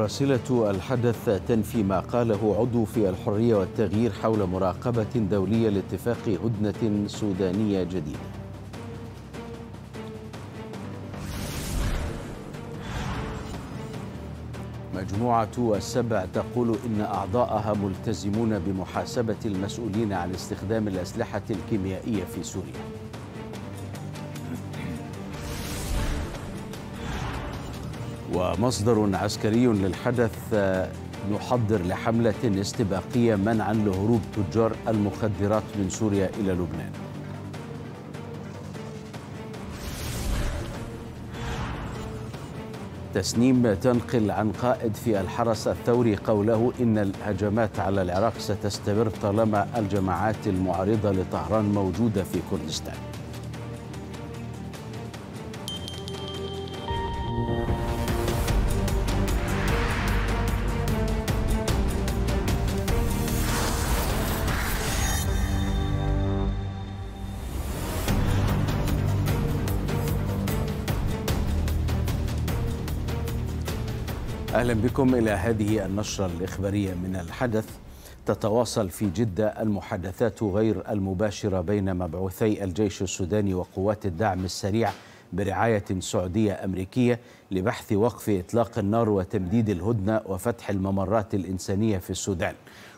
مراسلة الحدث تنفي ما قاله عضو في الحرية والتغيير حول مراقبة دولية لاتفاق هدنة سودانية جديدة مجموعة السبع تقول إن أعضاءها ملتزمون بمحاسبة المسؤولين عن استخدام الأسلحة الكيميائية في سوريا ومصدر عسكري للحدث يحضر آه، لحملة استباقية منعا لهروب تجار المخدرات من سوريا إلى لبنان تسنيم تنقل عن قائد في الحرس الثوري قوله إن الهجمات على العراق ستستمر طالما الجماعات المعارضة لطهران موجودة في كردستان أهلا بكم إلى هذه النشرة الإخبارية من الحدث تتواصل في جدة المحادثات غير المباشرة بين مبعوثي الجيش السوداني وقوات الدعم السريع برعاية سعودية أمريكية لبحث وقف إطلاق النار وتمديد الهدنة وفتح الممرات الإنسانية في السودان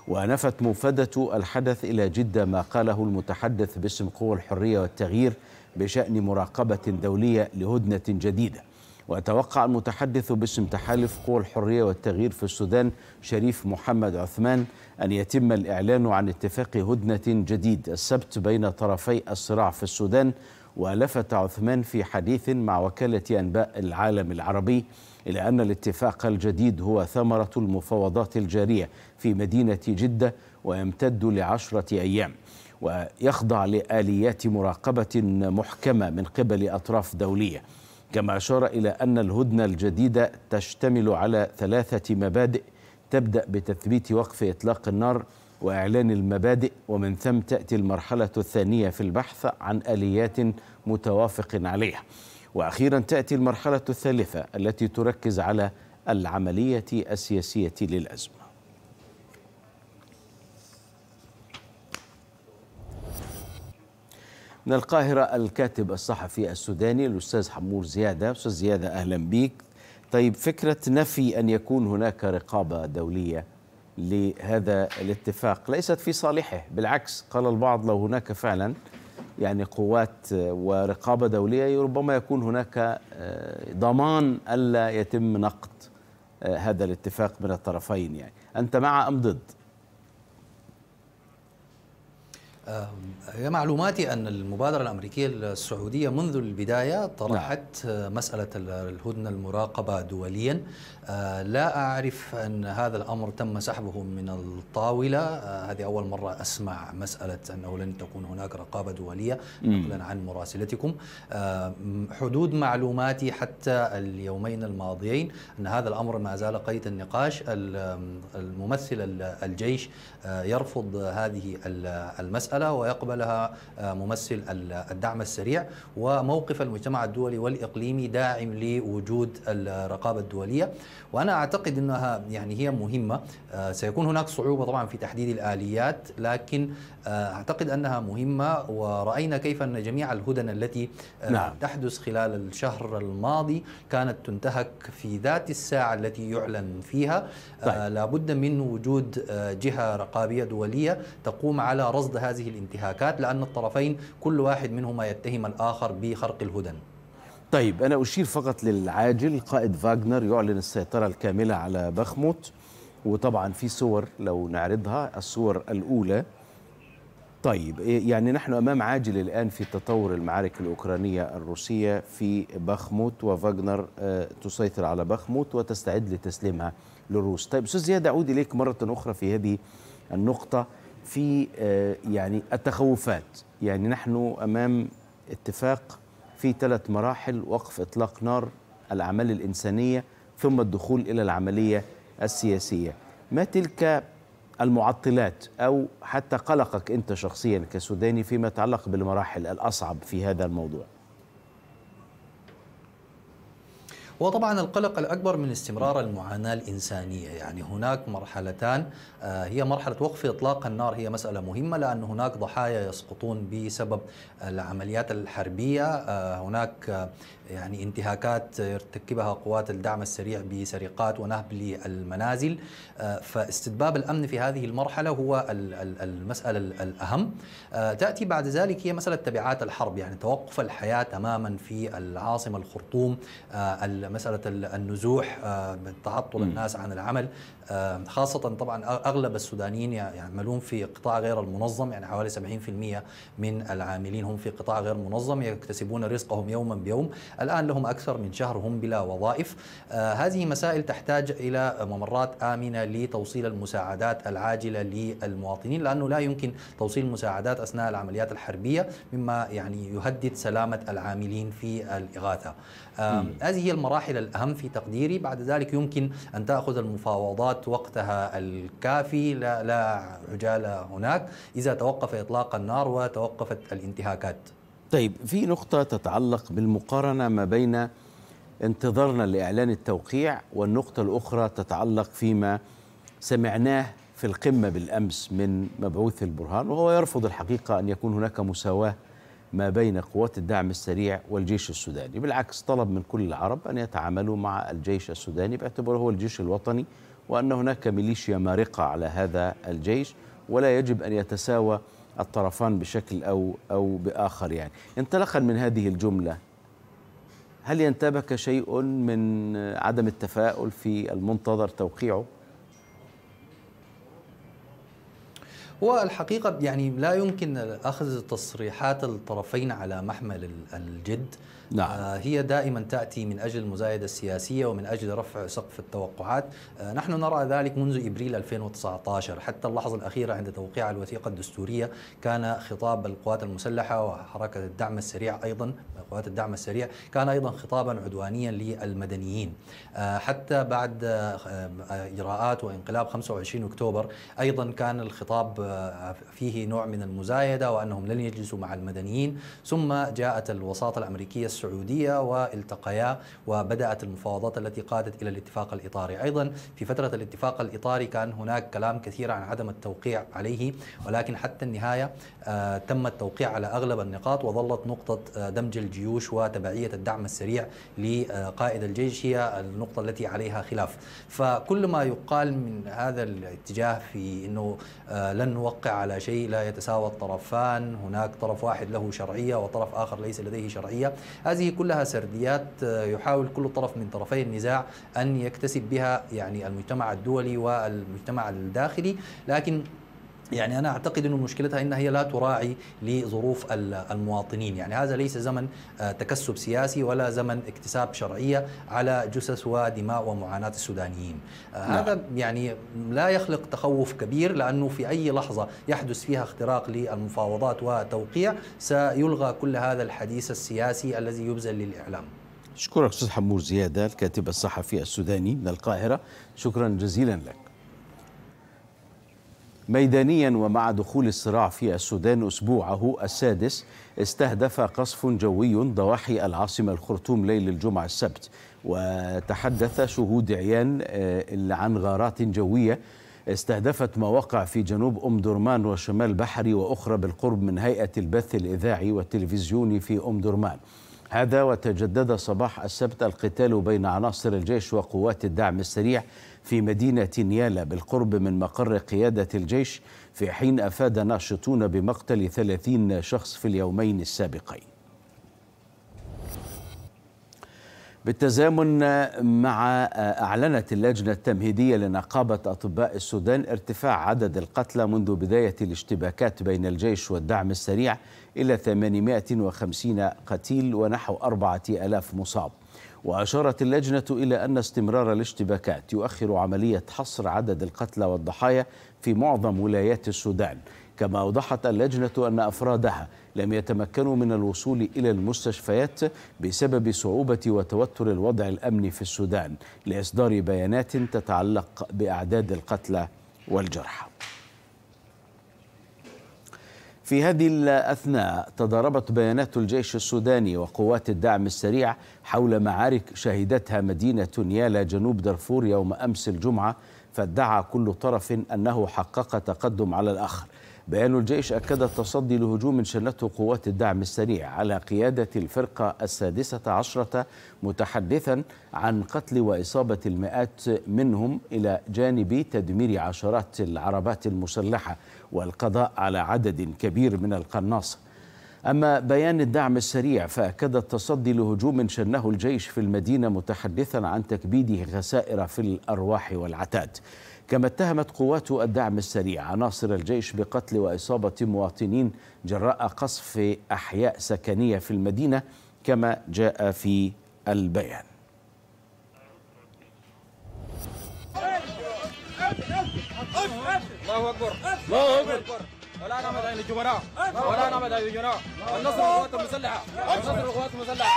ونفت مفاده الحدث إلى جدة ما قاله المتحدث باسم قوى الحرية والتغيير بشأن مراقبة دولية لهدنة جديدة وتوقع المتحدث باسم تحالف قوى الحرية والتغيير في السودان شريف محمد عثمان أن يتم الإعلان عن اتفاق هدنة جديد السبت بين طرفي الصراع في السودان ولفت عثمان في حديث مع وكالة أنباء العالم العربي إلى أن الاتفاق الجديد هو ثمرة المفاوضات الجارية في مدينة جدة ويمتد لعشرة أيام ويخضع لآليات مراقبة محكمة من قبل أطراف دولية كما أشار إلى أن الهدنة الجديدة تشتمل على ثلاثة مبادئ تبدأ بتثبيت وقف إطلاق النار وإعلان المبادئ ومن ثم تأتي المرحلة الثانية في البحث عن آليات متوافق عليها وأخيرا تأتي المرحلة الثالثة التي تركز على العملية السياسية للأزمة من القاهرة الكاتب الصحفي السوداني الأستاذ حمور زيادة أستاذ زيادة أهلا بك طيب فكرة نفي أن يكون هناك رقابة دولية لهذا الاتفاق ليست في صالحه بالعكس قال البعض لو هناك فعلا يعني قوات ورقابة دولية ربما يكون هناك آه، ضمان ألا يتم نقد آه، هذا الاتفاق من الطرفين يعني أنت مع أم ضد؟ آه، هي معلوماتي أن المبادرة الأمريكية السعودية منذ البداية طرحت نعم. آه، مسألة الهدنة المراقبة دوليا آه، لا أعرف أن هذا الأمر تم سحبه من الطاولة هذه أول مرة أسمع مسألة أنه لن تكون هناك رقابة دولية نقلا عن مراسلتكم حدود معلوماتي حتى اليومين الماضيين أن هذا الأمر ما زال قيد النقاش الممثل الجيش يرفض هذه المسألة المسألة ويقبلها آه، ممثل الدعم السريع وموقف المجتمع الدولي والإقليمي داعم لوجود الرقابة الدولية وأنا أعتقد أنها يعني هي مهمة آه، سيكون هناك صعوبة طبعا في تحديد الآليات لكن آه، أعتقد أنها مهمة ورأينا كيف أن جميع الهدن التي نعم. تحدث خلال الشهر الماضي كانت تنتهك في ذات الساعة التي يعلن فيها طيب. لابد من وجود جهة رقابية دولية تقوم على رصد هذه هذه الانتهاكات لأن الطرفين كل واحد منهما يتهم الآخر بخرق الهدن طيب أنا أشير فقط للعاجل قائد فاغنر يعلن السيطرة الكاملة على بخموت وطبعا في صور لو نعرضها الصور الأولى طيب إيه، يعني نحن أمام عاجل الآن في تطور المعارك الأوكرانية الروسية في بخموت وفاغنر آه، تسيطر على بخموت وتستعد لتسليمها للروس طيب أستاذ زياد أعود إليك مرة أخرى في هذه النقطة في آه، يعني التخوفات يعني نحن امام اتفاق في ثلاث مراحل وقف اطلاق نار الاعمال الانسانيه ثم الدخول الى العمليه السياسيه ما تلك المعطلات او حتى قلقك انت شخصيا كسوداني فيما يتعلق بالمراحل الاصعب في هذا الموضوع هو طبعا القلق الأكبر من استمرار المعاناة الإنسانية يعني هناك مرحلتان آه، هي مرحلة وقف إطلاق النار هي مسألة مهمة لأن هناك ضحايا يسقطون بسبب العمليات الحربية آه، هناك يعني انتهاكات يرتكبها قوات الدعم السريع بسرقات ونهب للمنازل آه، فاستتباب الأمن في هذه المرحلة هو المسألة الأهم آه، تأتي بعد ذلك هي مسألة تبعات الحرب يعني توقف الحياة تماما في العاصمة الخرطوم آه، مسألة النزوح تعطل الناس عن العمل خاصة طبعا أغلب السودانيين يعملون في قطاع غير المنظم يعني حوالي 70% من العاملين هم في قطاع غير منظم يكتسبون رزقهم يوما بيوم الآن لهم أكثر من شهر هم بلا وظائف آه، هذه مسائل تحتاج إلى ممرات آمنة لتوصيل المساعدات العاجلة للمواطنين لأنه لا يمكن توصيل المساعدات أثناء العمليات الحربية مما يعني يهدد سلامة العاملين في الإغاثة هذه هي المراحل الأهم في تقديري بعد ذلك يمكن أن تأخذ المفاوضات وقتها الكافي لا, لا عجالة هناك إذا توقف إطلاق النار وتوقفت الانتهاكات طيب في نقطة تتعلق بالمقارنة ما بين انتظرنا لإعلان التوقيع والنقطة الأخرى تتعلق فيما سمعناه في القمة بالأمس من مبعوث البرهان وهو يرفض الحقيقة أن يكون هناك مساواة ما بين قوات الدعم السريع والجيش السوداني بالعكس طلب من كل العرب أن يتعاملوا مع الجيش السوداني باعتباره هو الجيش الوطني وأن هناك ميليشيا مارقة على هذا الجيش ولا يجب أن يتساوى الطرفان بشكل أو, أو بآخر يعني انطلاقا من هذه الجملة هل ينتابك شيء من عدم التفاؤل في المنتظر توقيعه؟ هو الحقيقة يعني لا يمكن أخذ تصريحات الطرفين على محمل الجد نعم. آه، هي دائما تأتي من أجل المزايدة السياسية ومن أجل رفع سقف التوقعات آه، نحن نرى ذلك منذ إبريل 2019 حتى اللحظة الأخيرة عند توقيع الوثيقة الدستورية كان خطاب القوات المسلحة وحركة الدعم السريع أيضا قوات الدعم السريع كان أيضا خطابا عدوانيا للمدنيين آه، حتى بعد إجراءات وانقلاب 25 أكتوبر أيضا كان الخطاب فيه نوع من المزايدة وأنهم لن يجلسوا مع المدنيين ثم جاءت الوساطة الأمريكية السعودية والتقيا وبدأت المفاوضات التي قادت إلى الاتفاق الإطاري أيضا في فترة الاتفاق الإطاري كان هناك كلام كثير عن عدم التوقيع عليه ولكن حتى النهاية آه، تم التوقيع على أغلب النقاط وظلت نقطة آه، دمج الجيوش وتبعية الدعم السريع لقائد الجيش هي النقطة التي عليها خلاف فكل ما يقال من هذا الاتجاه في أنه آه، لن نوقع على شيء لا يتساوى الطرفان هناك طرف واحد له شرعية وطرف آخر ليس لديه شرعية هذه كلها سرديات آه، يحاول كل طرف من طرفي النزاع أن يكتسب بها يعني المجتمع الدولي والمجتمع الداخلي لكن يعني أنا أعتقد انه مشكلتها أنها هي لا تراعي لظروف المواطنين يعني هذا ليس زمن آه، تكسب سياسي ولا زمن اكتساب شرعية على جثث ودماء ومعاناة السودانيين آه، نعم. هذا يعني لا يخلق تخوف كبير لأنه في أي لحظة يحدث فيها اختراق للمفاوضات وتوقيع سيلغى كل هذا الحديث السياسي الذي يبذل للإعلام أشكرك أستاذ حمور زيادة الكاتب الصحفي السوداني من القاهرة شكرا جزيلا لك ميدانيا ومع دخول الصراع في السودان أسبوعه السادس استهدف قصف جوي ضواحي العاصمة الخرطوم ليل الجمعة السبت وتحدث شهود عيان آه، عن غارات جوية استهدفت مواقع في جنوب أم درمان وشمال بحري وأخرى بالقرب من هيئة البث الإذاعي والتلفزيوني في أم درمان هذا وتجدد صباح السبت القتال بين عناصر الجيش وقوات الدعم السريع في مدينة نيالا بالقرب من مقر قيادة الجيش في حين أفاد ناشطون بمقتل 30 شخص في اليومين السابقين بالتزامن مع أعلنت اللجنة التمهيدية لنقابة أطباء السودان ارتفاع عدد القتلى منذ بداية الاشتباكات بين الجيش والدعم السريع إلى 850 قتيل ونحو 4000 مصاب وأشارت اللجنة إلى أن استمرار الاشتباكات يؤخر عملية حصر عدد القتلى والضحايا في معظم ولايات السودان كما أوضحت اللجنة أن أفرادها لم يتمكنوا من الوصول إلى المستشفيات بسبب صعوبة وتوتر الوضع الأمني في السودان لإصدار بيانات تتعلق بأعداد القتلى والجرحى في هذه الأثناء تضاربت بيانات الجيش السوداني وقوات الدعم السريع حول معارك شهدتها مدينة نيالا جنوب دارفور يوم أمس الجمعة فادعى كل طرف أنه حقق تقدم على الآخر بيان الجيش أكد التصدي لهجوم شنته قوات الدعم السريع على قيادة الفرقة السادسة عشرة متحدثا عن قتل وإصابة المئات منهم إلى جانب تدمير عشرات العربات المسلحة والقضاء على عدد كبير من القناص أما بيان الدعم السريع فأكد التصدي لهجوم شنه الجيش في المدينة متحدثا عن تكبيده خسائر في الأرواح والعتاد كما اتهمت قوات الدعم السريع عناصر الجيش بقتل وإصابة مواطنين جراء قصف أحياء سكنية في المدينة كما جاء في البيان الله أكبر الله أكبر ولا نعم ولا نعم النصر القوات المسلحه النصر القوات المسلحه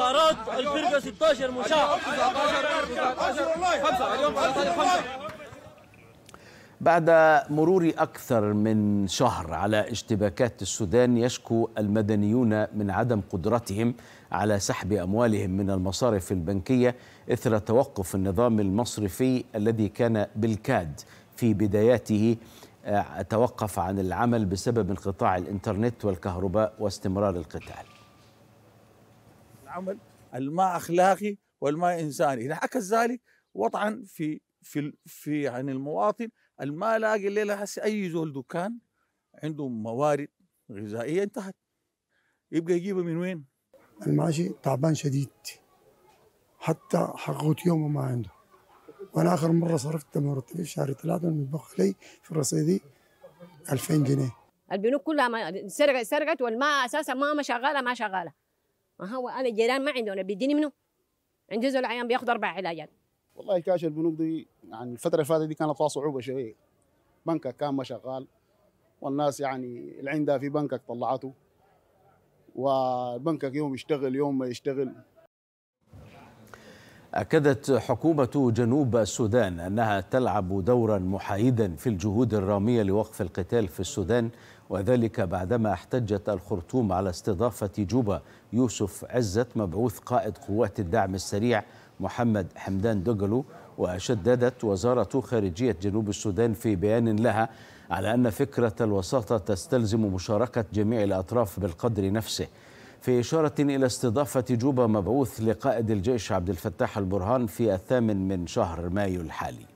الاستشارات الفرقة 16 مشاع بعد مرور أكثر من شهر على اشتباكات السودان يشكو المدنيون من عدم قدرتهم على سحب أموالهم من المصارف البنكية إثر توقف النظام المصرفي الذي كان بالكاد في بداياته آه، توقف عن العمل بسبب انقطاع الإنترنت والكهرباء واستمرار القتال العمل الما اخلاقي والما انساني، انعكس ذلك وطعا في في في يعني المواطن الما لاقي الليله هسه اي زول دكان عنده موارد غذائيه انتهت يبقى يجيبها من وين؟ الماشي تعبان شديد حتى حقوت يومه ما عنده وانا اخر مره صرفت مرتبي في شهر ثلاثه المطبخ لي في رصيدي 2000 جنيه البنوك كلها ما سرقت سرقت والماء اساسا ما شغاله ما شغاله ما هو انا الجيران ما عندي بيديني منه عند جزء العيان بياخذ اربع علاجات والله كاش البنوك دي يعني الفتره اللي فاتت دي كانت فيها صعوبه شويه بنكك كان ما شغال والناس يعني اللي عندها في بنكك طلعته وبنكك يوم يشتغل يوم ما يشتغل أكدت حكومة جنوب السودان أنها تلعب دورا محايدا في الجهود الرامية لوقف القتال في السودان وذلك بعدما احتجت الخرطوم على استضافة جوبا يوسف عزت مبعوث قائد قوات الدعم السريع محمد حمدان دوغلو وشددت وزارة خارجية جنوب السودان في بيان لها على أن فكرة الوساطة تستلزم مشاركة جميع الأطراف بالقدر نفسه في إشارة إلى استضافة جوبا مبعوث لقائد الجيش عبد الفتاح البرهان في الثامن من شهر مايو الحالي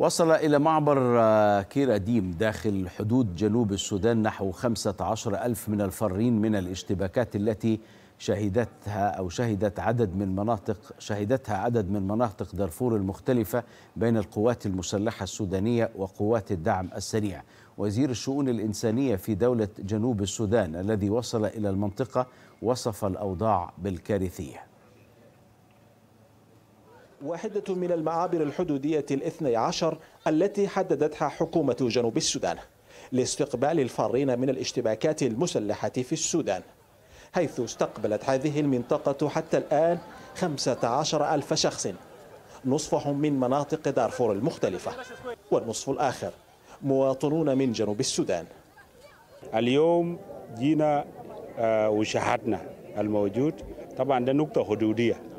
وصل إلى معبر آه، كيراديم داخل حدود جنوب السودان نحو 15 ألف من الفارين من الاشتباكات التي شهدتها أو شهدت عدد من مناطق شهدتها عدد من مناطق دارفور المختلفة بين القوات المسلحة السودانية وقوات الدعم السريع وزير الشؤون الإنسانية في دولة جنوب السودان الذي وصل إلى المنطقة وصف الأوضاع بالكارثية واحدة من المعابر الحدودية الاثني عشر التي حددتها حكومة جنوب السودان لاستقبال الفارين من الاشتباكات المسلحة في السودان حيث استقبلت هذه المنطقة حتى الآن 15 ألف شخص نصفهم من مناطق دارفور المختلفة والنصف الآخر مواطنون من جنوب السودان اليوم جينا آه، وشحتنا الموجود طبعا ده نقطة حدودية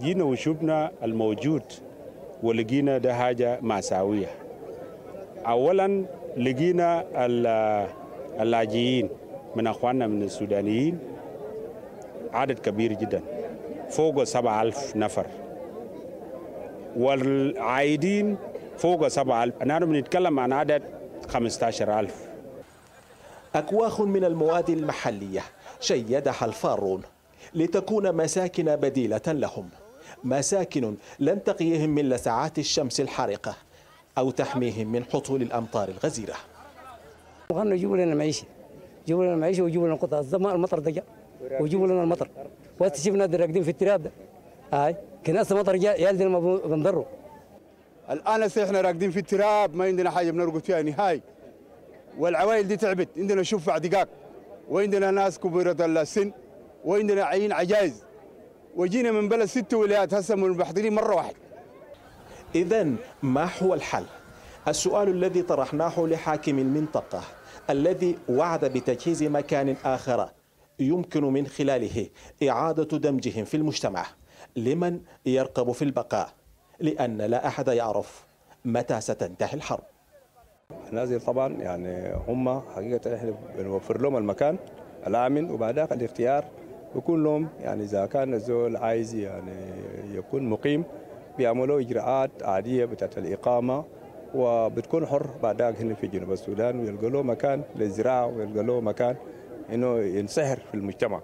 جينا وشفنا الموجود ولقينا ده حاجة مأساوية أولا لقينا اللاجئين من أخواننا من السودانيين عدد كبير جدا فوق سبعة ألف نفر والعائدين فوق سبعة ألف نحن بنتكلم عن عدد خمستاشر ألف أكواخ من المواد المحلية شيدها الفارون لتكون مساكن بديلة لهم مساكن لن تقيهم من لسعات الشمس الحارقة أو تحميهم من حطول الأمطار الغزيرة وغنى يجيبوا لنا المعيشة يجيبوا لنا المعيشة ويجيبوا لنا قطع الزماء المطر ده جاء ويجيبوا لنا المطر شفنا راكدين في التراب ده هاي كان هسه مطر جاء يالدنا ما بنضره الان احنا راكدين في التراب ما عندنا حاجه بنرقد فيها نهائي والعوائل دي تعبت عندنا شفع دقاق وعندنا ناس كبيره السن وعندنا عين عجائز وجينا من بلد ست ولايات هسه منبحضرين مره واحده اذا ما هو الحل السؤال الذي طرحناه لحاكم المنطقه الذي وعد بتجهيز مكان اخر يمكن من خلاله اعاده دمجهم في المجتمع لمن يرقب في البقاء لان لا احد يعرف متى ستنتهي الحرب نازل طبعا يعني هم حقيقه احنا بنوفر لهم المكان الامن وبعدها الاختيار بكون لهم يعني اذا كان الزول عايز يعني يكون مقيم بيعملوا اجراءات عاديه بتاعت الاقامه وبتكون حر بعدها هنا في جنوب السودان ويلقى له مكان للزراعه ويلقى له مكان انه ينسهر في المجتمع.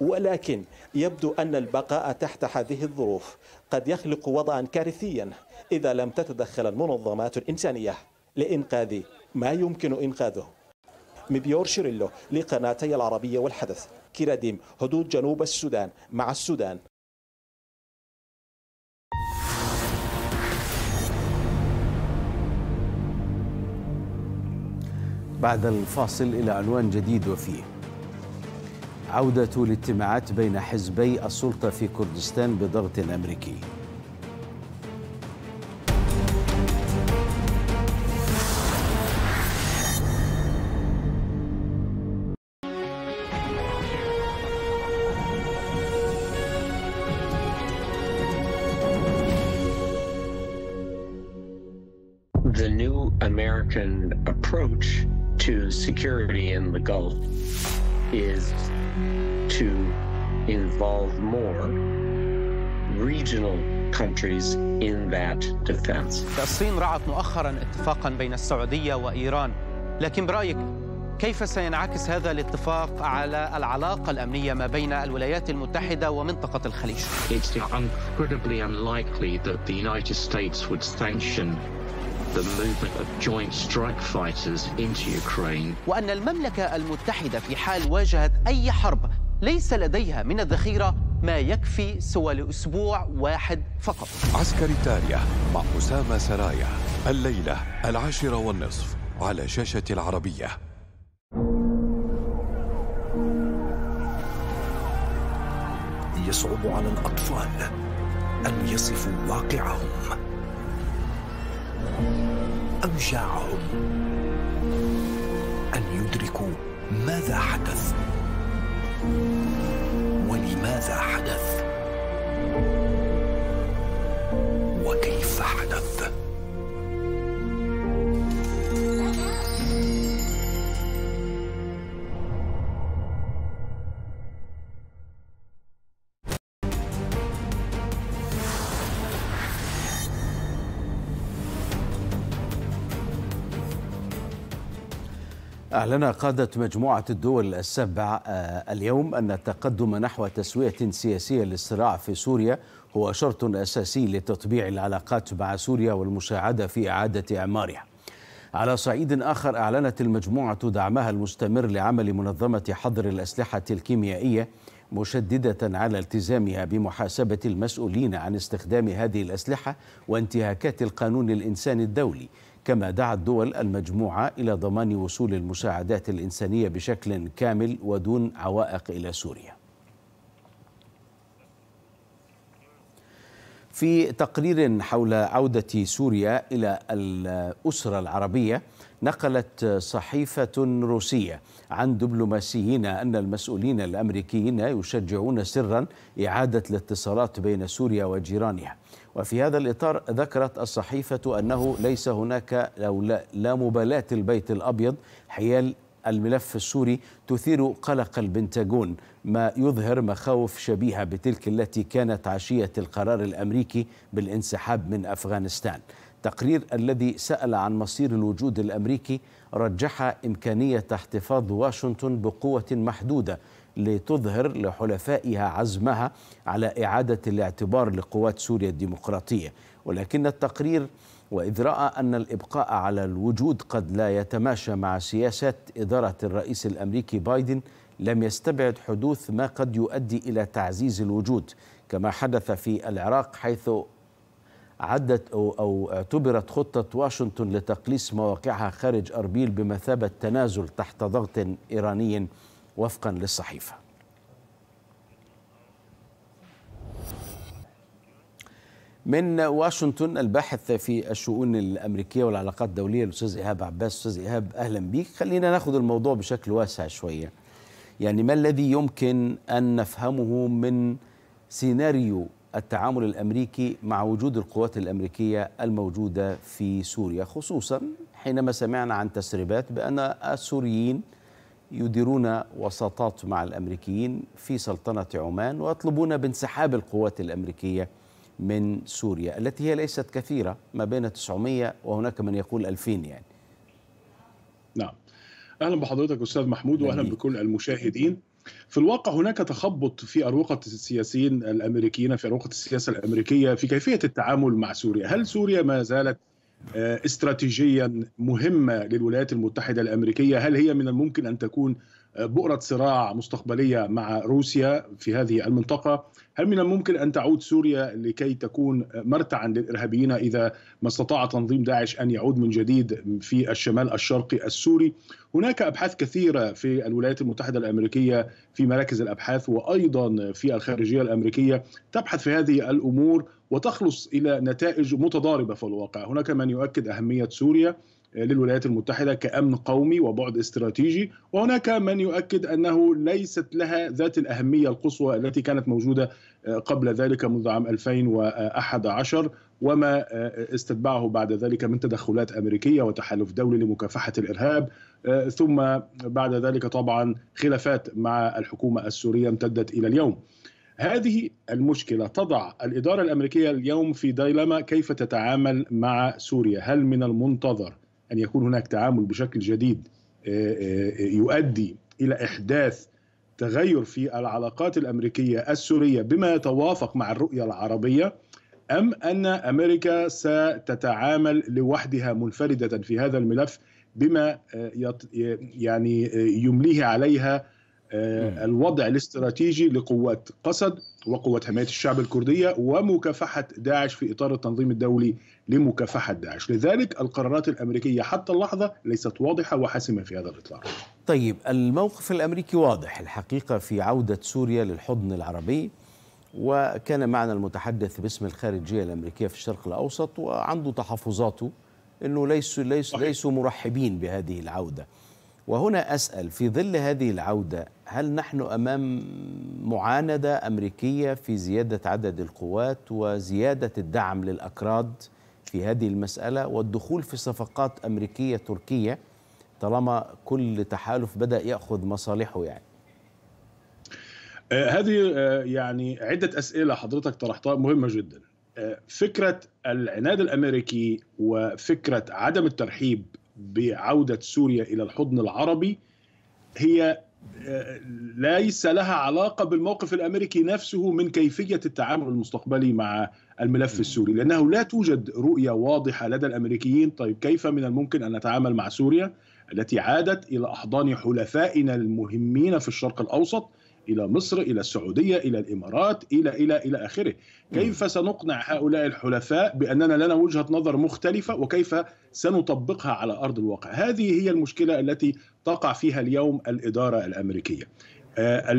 ولكن يبدو ان البقاء تحت هذه الظروف قد يخلق وضعا كارثيا اذا لم تتدخل المنظمات الانسانيه لانقاذ ما يمكن انقاذه. مبيور شيريلو لقناتي العربيه والحدث. كيراديم حدود جنوب السودان مع السودان بعد الفاصل إلى عنوان جديد وفيه عودة الاجتماعات بين حزبي السلطة في كردستان بضغط أمريكي 12 more regional countries in that defense. الصين رعت مؤخرا اتفاقا بين السعودية وإيران لكن برأيك كيف سينعكس هذا الاتفاق على العلاقة الأمنية ما بين الولايات المتحدة ومنطقة الخليج؟ It's incredibly unlikely that the United States would sanction the movement of joint strike fighters into Ukraine. وأن المملكة المتحدة في حال واجهت أي حرب ليس لديها من الذخيرة ما يكفي سوى لأسبوع واحد فقط عسكري تاريا مع أسامة سرايا الليلة العاشرة والنصف على شاشة العربية يصعب على الأطفال أن يصفوا واقعهم أوجاعهم أن يدركوا ماذا حدث ولماذا حدث وكيف حدث أعلن قادة مجموعة الدول السبع آه، اليوم أن التقدم نحو تسوية سياسية للصراع في سوريا هو شرط أساسي لتطبيع العلاقات مع سوريا والمساعدة في إعادة إعمارها. على صعيد آخر أعلنت المجموعة دعمها المستمر لعمل منظمة حظر الأسلحة الكيميائية مشددة على التزامها بمحاسبة المسؤولين عن استخدام هذه الأسلحة وانتهاكات القانون الإنساني الدولي كما دعت دول المجموعة إلى ضمان وصول المساعدات الإنسانية بشكل كامل ودون عوائق إلى سوريا في تقرير حول عودة سوريا إلى الأسرة العربية نقلت صحيفة روسية عن دبلوماسيين أن المسؤولين الأمريكيين يشجعون سرا إعادة الاتصالات بين سوريا وجيرانها وفي هذا الإطار ذكرت الصحيفة أنه ليس هناك أو لا, لا مبالاة البيت الأبيض حيال الملف السوري تثير قلق البنتاغون ما يظهر مخاوف شبيهة بتلك التي كانت عشية القرار الأمريكي بالانسحاب من أفغانستان تقرير الذي سأل عن مصير الوجود الأمريكي رجح إمكانية احتفاظ واشنطن بقوة محدودة لتظهر لحلفائها عزمها على إعادة الاعتبار لقوات سوريا الديمقراطية ولكن التقرير وإذ رأى أن الإبقاء على الوجود قد لا يتماشى مع سياسات إدارة الرئيس الأمريكي بايدن لم يستبعد حدوث ما قد يؤدي إلى تعزيز الوجود كما حدث في العراق حيث عدت أو, أو اعتبرت خطة واشنطن لتقليص مواقعها خارج أربيل بمثابة تنازل تحت ضغط إيراني وفقا للصحيفة من واشنطن الباحث في الشؤون الامريكيه والعلاقات الدوليه الاستاذ ايهاب عباس استاذ ايهاب اهلا بك خلينا ناخذ الموضوع بشكل واسع شويه يعني ما الذي يمكن ان نفهمه من سيناريو التعامل الامريكي مع وجود القوات الامريكيه الموجوده في سوريا خصوصا حينما سمعنا عن تسريبات بان السوريين يديرون وساطات مع الامريكيين في سلطنه عمان ويطلبون بانسحاب القوات الامريكيه من سوريا التي هي ليست كثيرة ما بين 900 وهناك من يقول 2000 يعني نعم أهلا بحضرتك أستاذ محمود وأهلا بكل المشاهدين في الواقع هناك تخبط في أروقة السياسيين الأمريكيين في أروقة السياسة الأمريكية في كيفية التعامل مع سوريا هل سوريا ما زالت آه، استراتيجيا مهمة للولايات المتحدة الأمريكية هل هي من الممكن أن تكون بؤرة صراع مستقبلية مع روسيا في هذه المنطقة هل من الممكن أن تعود سوريا لكي تكون مرتعا للإرهابيين إذا ما استطاع تنظيم داعش أن يعود من جديد في الشمال الشرقي السوري هناك أبحاث كثيرة في الولايات المتحدة الأمريكية في مراكز الأبحاث وأيضا في الخارجية الأمريكية تبحث في هذه الأمور وتخلص إلى نتائج متضاربة في الواقع هناك من يؤكد أهمية سوريا للولايات المتحده كامن قومي وبعد استراتيجي وهناك من يؤكد انه ليست لها ذات الاهميه القصوى التي كانت موجوده آه، قبل ذلك منذ عام 2011 وما آه، استتبعه بعد ذلك من تدخلات امريكيه وتحالف دولي لمكافحه الارهاب آه، ثم بعد ذلك طبعا خلافات مع الحكومه السوريه امتدت الى اليوم. هذه المشكله تضع الاداره الامريكيه اليوم في ديلما كيف تتعامل مع سوريا، هل من المنتظر ان يكون هناك تعامل بشكل جديد آه، آه، آه، يؤدي الى احداث تغير في العلاقات الامريكيه السوريه بما يتوافق مع الرؤيه العربيه ام ان امريكا ستتعامل لوحدها منفرده في هذا الملف بما يعني يمليه عليها الوضع الاستراتيجي لقوات قسد وقوة حماية الشعب الكردية ومكافحة داعش في إطار التنظيم الدولي لمكافحة داعش لذلك القرارات الأمريكية حتى اللحظة ليست واضحة وحاسمة في هذا الإطلاق طيب الموقف الأمريكي واضح الحقيقة في عودة سوريا للحضن العربي وكان معنا المتحدث باسم الخارجية الأمريكية في الشرق الأوسط وعنده تحفظاته أنه ليسوا ليس ليسوا مرحبين بهذه العودة وهنا أسأل في ظل هذه العودة هل نحن أمام معاندة أمريكية في زيادة عدد القوات وزيادة الدعم للأكراد في هذه المسألة والدخول في صفقات أمريكية تركية طالما كل تحالف بدأ يأخذ مصالحه يعني آه، هذه آه، يعني عدة أسئلة حضرتك طرحتها مهمة جدا آه، فكرة العناد الأمريكي وفكرة عدم الترحيب بعودة سوريا إلى الحضن العربي هي آه، ليس لها علاقة بالموقف الأمريكي نفسه من كيفية التعامل المستقبلي مع الملف السوري لأنه لا توجد رؤية واضحة لدى الأمريكيين طيب كيف من الممكن أن نتعامل مع سوريا التي عادت إلى أحضان حلفائنا المهمين في الشرق الأوسط إلى مصر إلى السعودية إلى الإمارات إلى إلى إلى آخره كيف سنقنع هؤلاء الحلفاء بأننا لنا وجهة نظر مختلفة وكيف سنطبقها على أرض الواقع هذه هي المشكلة التي تقع فيها اليوم الإدارة الأمريكية آه،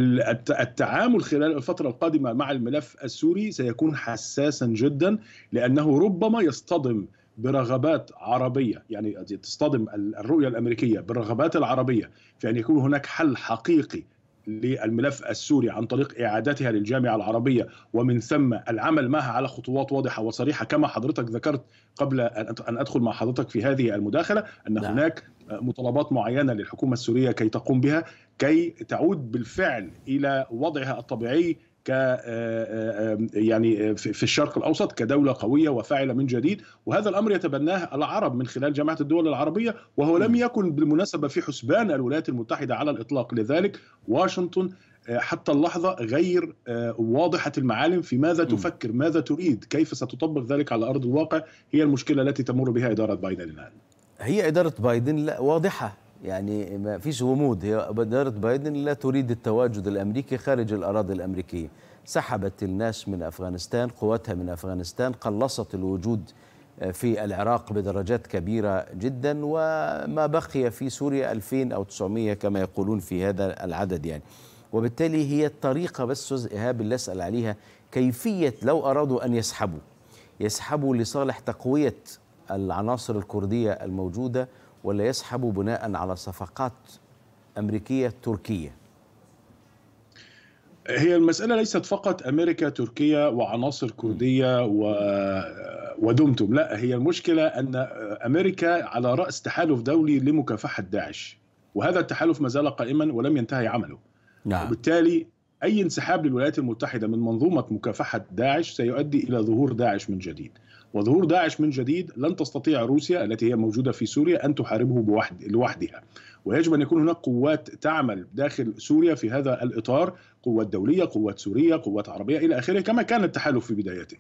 التعامل خلال الفترة القادمة مع الملف السوري سيكون حساسا جدا لأنه ربما يصطدم برغبات عربيه يعني تصطدم الرؤيه الامريكيه بالرغبات العربيه في ان يكون هناك حل حقيقي للملف السوري عن طريق اعادتها للجامعه العربيه ومن ثم العمل معها على خطوات واضحه وصريحه كما حضرتك ذكرت قبل ان ادخل مع حضرتك في هذه المداخله ان نعم. هناك مطالبات معينه للحكومه السوريه كي تقوم بها كي تعود بالفعل الى وضعها الطبيعي يعني في الشرق الاوسط كدوله قويه وفاعله من جديد وهذا الامر يتبناه العرب من خلال جماعه الدول العربيه وهو لم يكن بالمناسبه في حسبان الولايات المتحده على الاطلاق لذلك واشنطن حتى اللحظة غير واضحة المعالم في ماذا تفكر ماذا تريد كيف ستطبق ذلك على أرض الواقع هي المشكلة التي تمر بها إدارة بايدن الآن هي إدارة بايدن لا واضحة يعني ما فيش غموض هي إدارة بايدن لا تريد التواجد الأمريكي خارج الأراضي الأمريكية سحبت الناس من أفغانستان قواتها من أفغانستان قلصت الوجود في العراق بدرجات كبيرة جدا وما بقي في سوريا 2000 أو 900 كما يقولون في هذا العدد يعني وبالتالي هي الطريقة بس أستاذ إيهاب اللي أسأل عليها كيفية لو أرادوا أن يسحبوا يسحبوا لصالح تقوية العناصر الكردية الموجودة ولا يسحب بناء على صفقات أمريكية تركية هي المسألة ليست فقط أمريكا تركيا وعناصر كردية و... ودمتم لا هي المشكلة أن أمريكا على رأس تحالف دولي لمكافحة داعش وهذا التحالف ما زال قائما ولم ينتهي عمله نعم. وبالتالي أي انسحاب للولايات المتحدة من منظومة مكافحة داعش سيؤدي إلى ظهور داعش من جديد وظهور داعش من جديد لن تستطيع روسيا التي هي موجودة في سوريا أن تحاربه بوحد لوحدها ويجب أن يكون هناك قوات تعمل داخل سوريا في هذا الإطار قوات دولية قوات سورية قوات عربية إلى آخره كما كان التحالف في بدايته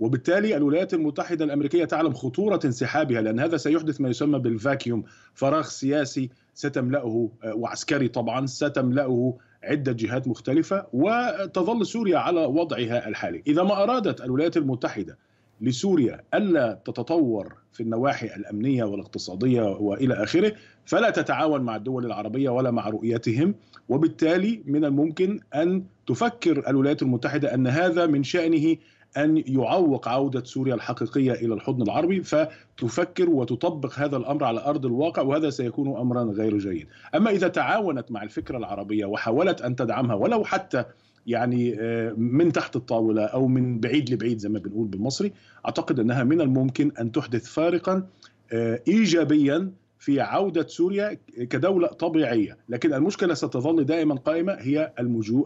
وبالتالي الولايات المتحدة الأمريكية تعلم خطورة انسحابها لأن هذا سيحدث ما يسمى بالفاكيوم فراغ سياسي ستملأه آه، وعسكري طبعا ستملأه عدة جهات مختلفة وتظل سوريا على وضعها الحالي إذا ما أرادت الولايات المتحدة لسوريا الا تتطور في النواحي الامنيه والاقتصاديه والى اخره فلا تتعاون مع الدول العربيه ولا مع رؤيتهم وبالتالي من الممكن ان تفكر الولايات المتحده ان هذا من شانه ان يعوق عوده سوريا الحقيقيه الى الحضن العربي فتفكر وتطبق هذا الامر على ارض الواقع وهذا سيكون امرا غير جيد اما اذا تعاونت مع الفكره العربيه وحاولت ان تدعمها ولو حتى يعني آه، من تحت الطاوله او من بعيد لبعيد زي ما بنقول بالمصري اعتقد انها من الممكن ان تحدث فارقا آه، ايجابيا في عوده سوريا كدوله طبيعيه، لكن المشكله ستظل دائما قائمه هي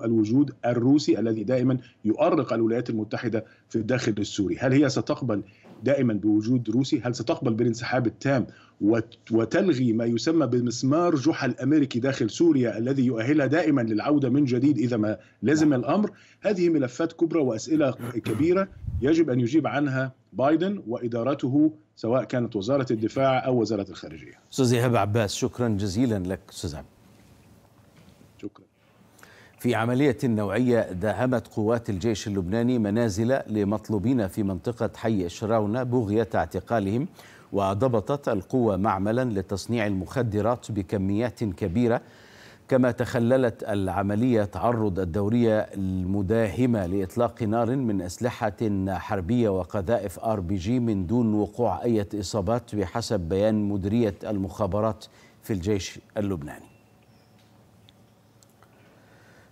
الوجود الروسي الذي دائما يؤرق الولايات المتحده في الداخل السوري، هل هي ستقبل دائما بوجود روسي هل ستقبل بالانسحاب التام وتلغي ما يسمى بمسمار جحا الامريكي داخل سوريا الذي يؤهلها دائما للعوده من جديد اذا ما لزم نعم. الامر هذه ملفات كبرى واسئله كبيره يجب ان يجيب عنها بايدن وادارته سواء كانت وزاره الدفاع او وزاره الخارجيه. استاذ ايهاب عباس شكرا جزيلا لك استاذ عباس. في عملية نوعية داهمت قوات الجيش اللبناني منازل لمطلوبين في منطقة حي شراونة بغية اعتقالهم وضبطت القوة معملا لتصنيع المخدرات بكميات كبيرة كما تخللت العملية تعرض الدورية المداهمة لإطلاق نار من أسلحة حربية وقذائف آر بي جي من دون وقوع أي إصابات بحسب بيان مديرية المخابرات في الجيش اللبناني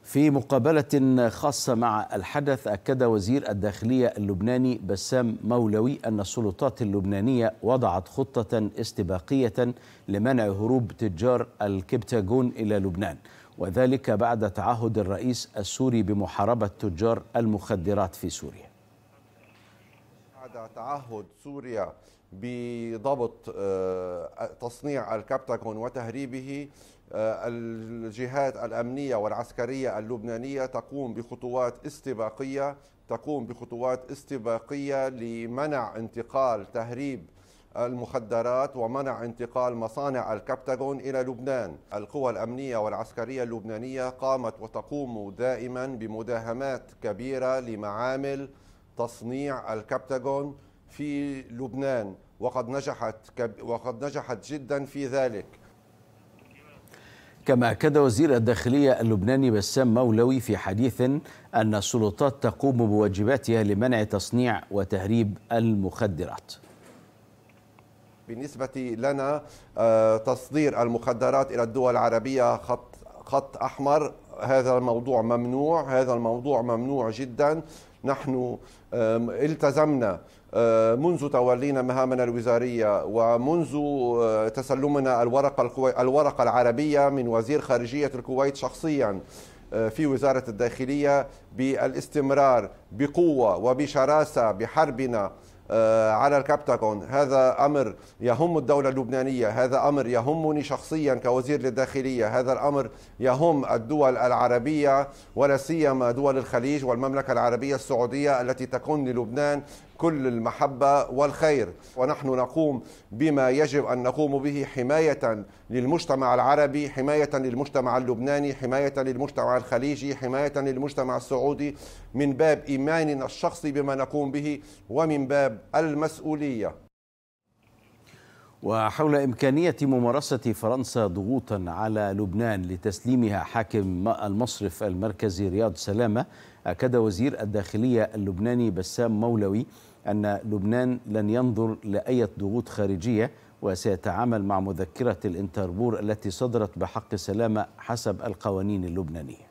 في مقابلة خاصة مع الحدث أكد وزير الداخلية اللبناني بسام مولوي أن السلطات اللبنانية وضعت خطة استباقية لمنع هروب تجار الكبتاجون إلى لبنان وذلك بعد تعهد الرئيس السوري بمحاربة تجار المخدرات في سوريا بعد تعهد سوريا بضبط آه، تصنيع الكبتاجون وتهريبه آه، الجهات الأمنية والعسكرية اللبنانية تقوم بخطوات استباقية تقوم بخطوات استباقية لمنع انتقال تهريب المخدرات ومنع انتقال مصانع الكبتاغون إلى لبنان القوى الأمنية والعسكرية اللبنانية قامت وتقوم دائما بمداهمات كبيرة لمعامل تصنيع الكبتاغون في لبنان وقد نجحت, وقد نجحت جدا في ذلك كما أكد وزير الداخلية اللبناني بسام مولوي في حديث أن السلطات تقوم بواجباتها لمنع تصنيع وتهريب المخدرات بالنسبة لنا آه، تصدير المخدرات إلى الدول العربية خط خط أحمر هذا الموضوع ممنوع هذا الموضوع ممنوع جدا نحن التزمنا آه، منذ تولينا مهامنا الوزارية ومنذ آه، تسلمنا الورقة, الورقة العربية من وزير خارجية الكويت شخصيا آه، في وزارة الداخلية بالاستمرار بقوة وبشراسة بحربنا على الكابتاغون هذا أمر يهم الدولة اللبنانية هذا أمر يهمني شخصيا كوزير للداخلية هذا الأمر يهم الدول العربية ولا سيما دول الخليج والمملكة العربية السعودية التي تكون للبنان كل المحبة والخير ونحن نقوم بما يجب أن نقوم به حماية للمجتمع العربي حماية للمجتمع اللبناني حماية للمجتمع الخليجي حماية للمجتمع السعودي من باب إيماننا الشخصي بما نقوم به ومن باب المسؤولية وحول إمكانية ممارسة فرنسا ضغوطا على لبنان لتسليمها حاكم المصرف المركزي رياض سلامة أكد وزير الداخلية اللبناني بسام مولوي أن لبنان لن ينظر لأي ضغوط خارجية وسيتعامل مع مذكرة الانتربور التي صدرت بحق سلامة حسب القوانين اللبنانية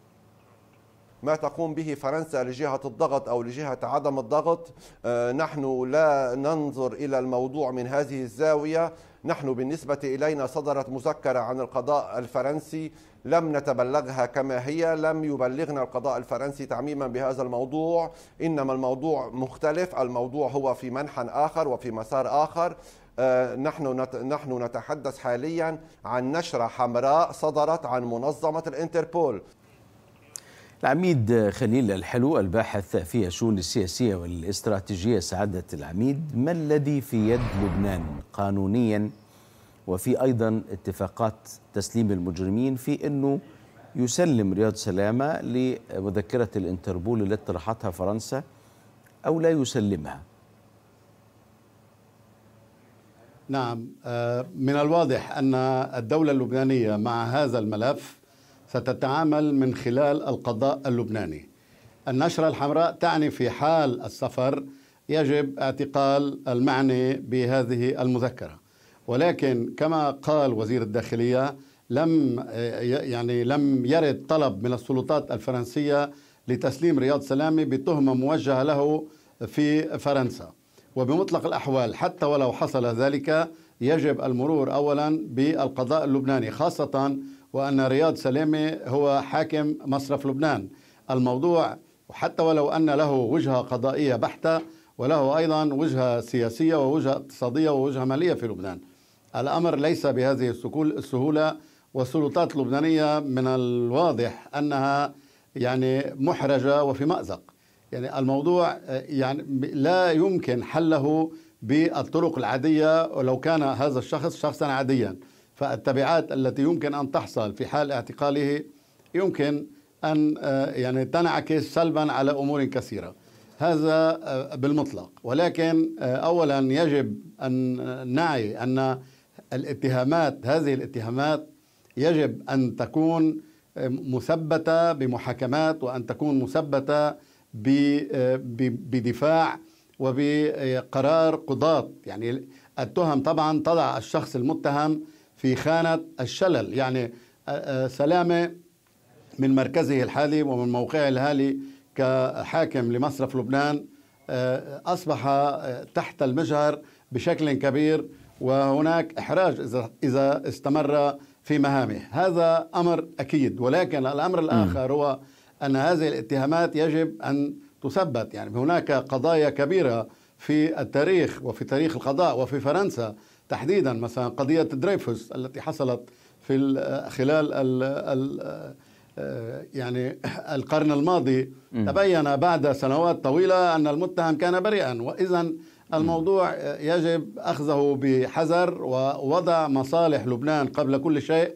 ما تقوم به فرنسا لجهة الضغط أو لجهة عدم الضغط آه، نحن لا ننظر إلى الموضوع من هذه الزاوية نحن بالنسبة إلينا صدرت مذكرة عن القضاء الفرنسي لم نتبلغها كما هي لم يبلغنا القضاء الفرنسي تعميما بهذا الموضوع إنما الموضوع مختلف الموضوع هو في منحى آخر وفي مسار آخر آه، نحن نحن نتحدث حاليا عن نشرة حمراء صدرت عن منظمة الانتربول العميد خليل الحلو الباحث في الشؤون السياسية والاستراتيجية سعادة العميد ما الذي في يد لبنان قانونيا وفي أيضا اتفاقات تسليم المجرمين في أنه يسلم رياض سلامة لمذكرة الانتربول التي طرحتها فرنسا أو لا يسلمها نعم آه، من الواضح أن الدولة اللبنانية مع هذا الملف ستتعامل من خلال القضاء اللبناني النشرة الحمراء تعني في حال السفر يجب اعتقال المعني بهذه المذكرة ولكن كما قال وزير الداخلية لم يعني لم يرد طلب من السلطات الفرنسية لتسليم رياض سلامي بتهمة موجهة له في فرنسا وبمطلق الأحوال حتى ولو حصل ذلك يجب المرور أولا بالقضاء اللبناني خاصة وأن رياض سلامة هو حاكم مصرف لبنان الموضوع وحتى ولو أن له وجهة قضائية بحتة وله أيضا وجهة سياسية ووجهة اقتصادية ووجهة مالية في لبنان الأمر ليس بهذه السهولة والسلطات اللبنانية من الواضح أنها يعني محرجة وفي مأزق يعني الموضوع يعني لا يمكن حله بالطرق العادية ولو كان هذا الشخص شخصا عاديا فالتبعات التي يمكن أن تحصل في حال اعتقاله يمكن أن آه، يعني تنعكس سلبا على أمور كثيرة هذا آه، بالمطلق ولكن آه، أولا يجب أن نعي أن الاتهامات هذه الاتهامات يجب أن تكون مثبتة بمحاكمات وأن تكون مثبتة بدفاع وبقرار قضاة يعني التهم طبعا تضع الشخص المتهم في خانة الشلل يعني آه، آه، سلامة من مركزه الحالي ومن موقعه الحالي كحاكم لمصرف لبنان آه، أصبح تحت المجهر بشكل كبير وهناك إحراج إذا استمر في مهامه هذا أمر أكيد ولكن الأمر الآخر هو أن هذه الاتهامات يجب أن تثبت يعني هناك قضايا كبيرة في التاريخ وفي تاريخ القضاء وفي فرنسا تحديدا مثلا قضية دريفوس التي حصلت في خلال ال ال يعني القرن الماضي تبين بعد سنوات طويلة أن المتهم كان بريئا وإذا الموضوع يجب أخذه بحذر ووضع مصالح لبنان قبل كل شيء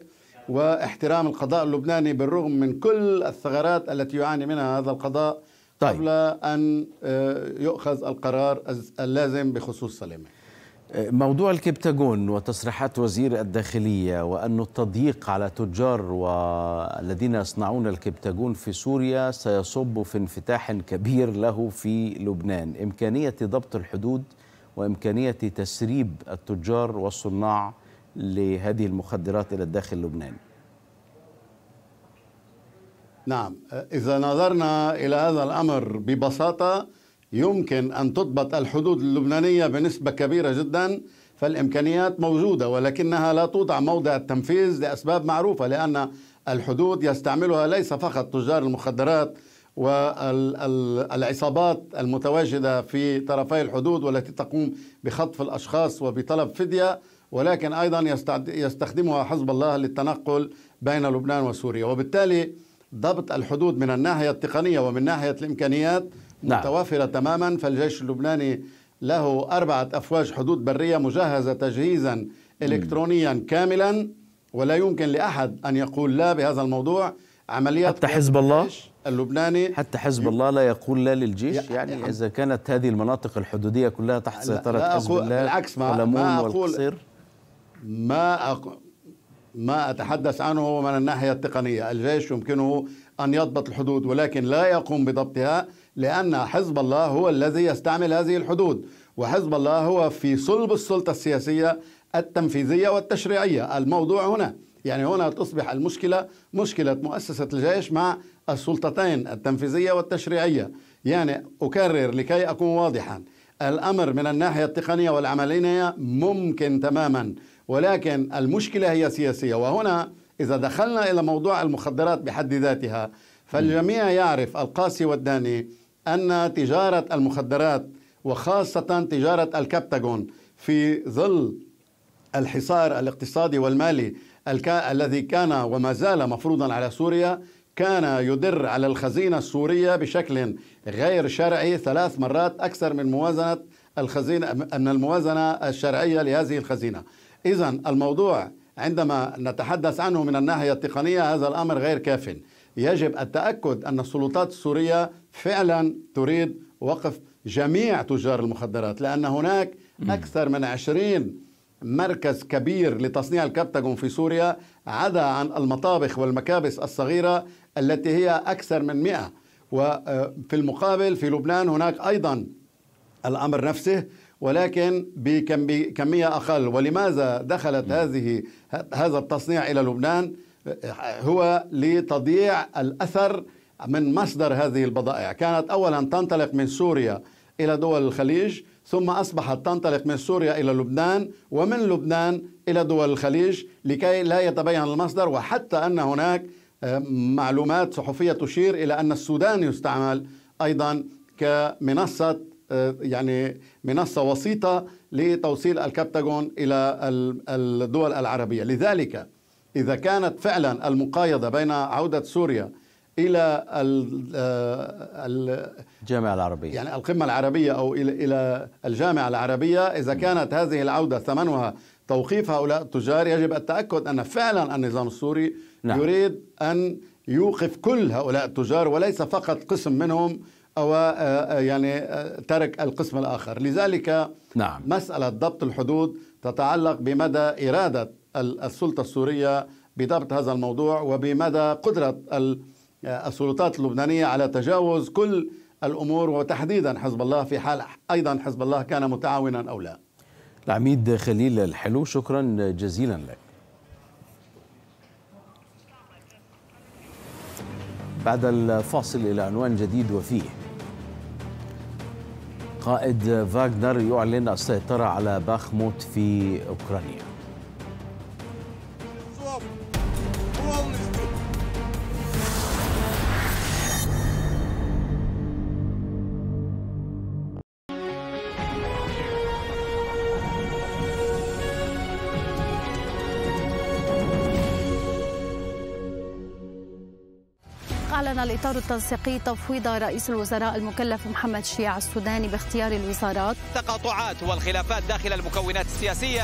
واحترام القضاء اللبناني بالرغم من كل الثغرات التي يعاني منها هذا القضاء طيب. قبل أن آه، يؤخذ القرار اللازم بخصوص سليمان موضوع الكبتاجون وتصريحات وزير الداخلية وأن التضييق على تجار والذين يصنعون الكبتاجون في سوريا سيصب في انفتاح كبير له في لبنان إمكانية ضبط الحدود وإمكانية تسريب التجار والصناع لهذه المخدرات إلى الداخل اللبناني نعم إذا نظرنا إلى هذا الأمر ببساطة يمكن أن تضبط الحدود اللبنانية بنسبة كبيرة جدا فالإمكانيات موجودة ولكنها لا توضع موضع التنفيذ لأسباب معروفة لأن الحدود يستعملها ليس فقط تجار المخدرات والعصابات المتواجدة في طرفي الحدود والتي تقوم بخطف الأشخاص وبطلب فدية ولكن أيضا يستخدمها حزب الله للتنقل بين لبنان وسوريا وبالتالي ضبط الحدود من الناحية التقنية ومن ناحية الإمكانيات نعم. متوافرة تماما فالجيش اللبناني له أربعة أفواج حدود برية مجهزة تجهيزا إلكترونيا كاملا ولا يمكن لأحد أن يقول لا بهذا الموضوع عمليات حتى حزب الله اللبناني حتى حزب الله لا يقول لا للجيش يعني, يعني إذا كانت هذه المناطق الحدودية كلها تحت سيطرة لا حزب الله العكس ما, ما أقول والقصير ما أقول ما أتحدث عنه من الناحية التقنية الجيش يمكنه أن يضبط الحدود ولكن لا يقوم بضبطها لأن حزب الله هو الذي يستعمل هذه الحدود وحزب الله هو في صلب السلطة السياسية التنفيذية والتشريعية الموضوع هنا يعني هنا تصبح المشكلة مشكلة مؤسسة الجيش مع السلطتين التنفيذية والتشريعية يعني أكرر لكي أكون واضحا الأمر من الناحية التقنية والعملية ممكن تماما ولكن المشكلة هي سياسية وهنا إذا دخلنا إلى موضوع المخدرات بحد ذاتها فالجميع يعرف القاسي والداني أن تجارة المخدرات وخاصة تجارة الكابتاغون في ظل الحصار الاقتصادي والمالي الكا... الذي كان وما زال مفروضا على سوريا كان يدر على الخزينة السورية بشكل غير شرعي ثلاث مرات أكثر من موازنة الخزينة من الموازنة الشرعية لهذه الخزينة إذا الموضوع عندما نتحدث عنه من الناحية التقنية هذا الأمر غير كاف يجب التأكد أن السلطات السورية فعلا تريد وقف جميع تجار المخدرات لأن هناك أكثر من عشرين مركز كبير لتصنيع الكبتاجون في سوريا عدا عن المطابخ والمكابس الصغيرة التي هي أكثر من مئة وفي آه، المقابل في لبنان هناك أيضا الأمر نفسه ولكن بكمية أقل ولماذا دخلت هذه هذا التصنيع إلى لبنان هو لتضييع الأثر من مصدر هذه البضائع كانت أولا تنطلق من سوريا إلى دول الخليج ثم أصبحت تنطلق من سوريا إلى لبنان ومن لبنان إلى دول الخليج لكي لا يتبين المصدر وحتى أن هناك آه، معلومات صحفية تشير إلى أن السودان يستعمل أيضا كمنصة آه، يعني منصة وسيطة لتوصيل الكابتاغون إلى الدول العربية لذلك إذا كانت فعلا المقايضة بين عودة سوريا إلى آه، الجامعة العربية يعني القمة العربية أو إلى الجامعة العربية إذا كانت هذه العودة ثمنها توقيف هؤلاء التجار يجب التأكد أن فعلا النظام السوري نعم. يريد أن يوقف كل هؤلاء التجار وليس فقط قسم منهم أو آه، آه، يعني آه، ترك القسم الآخر لذلك نعم. مسألة ضبط الحدود تتعلق بمدى إرادة السلطة السورية بضبط هذا الموضوع وبمدى قدرة السلطات اللبنانية على تجاوز كل الأمور وتحديدا حزب الله في حال أيضا حزب الله كان متعاونا أو لا العميد خليل الحلو شكرا جزيلا لك بعد الفاصل إلى عنوان جديد وفيه قائد فاغنر يعلن السيطرة على باخموت في أوكرانيا أعلن الإطار التنسيقي تفويض رئيس الوزراء المكلف محمد شيع السوداني باختيار الوزارات التقاطعات والخلافات داخل المكونات السياسية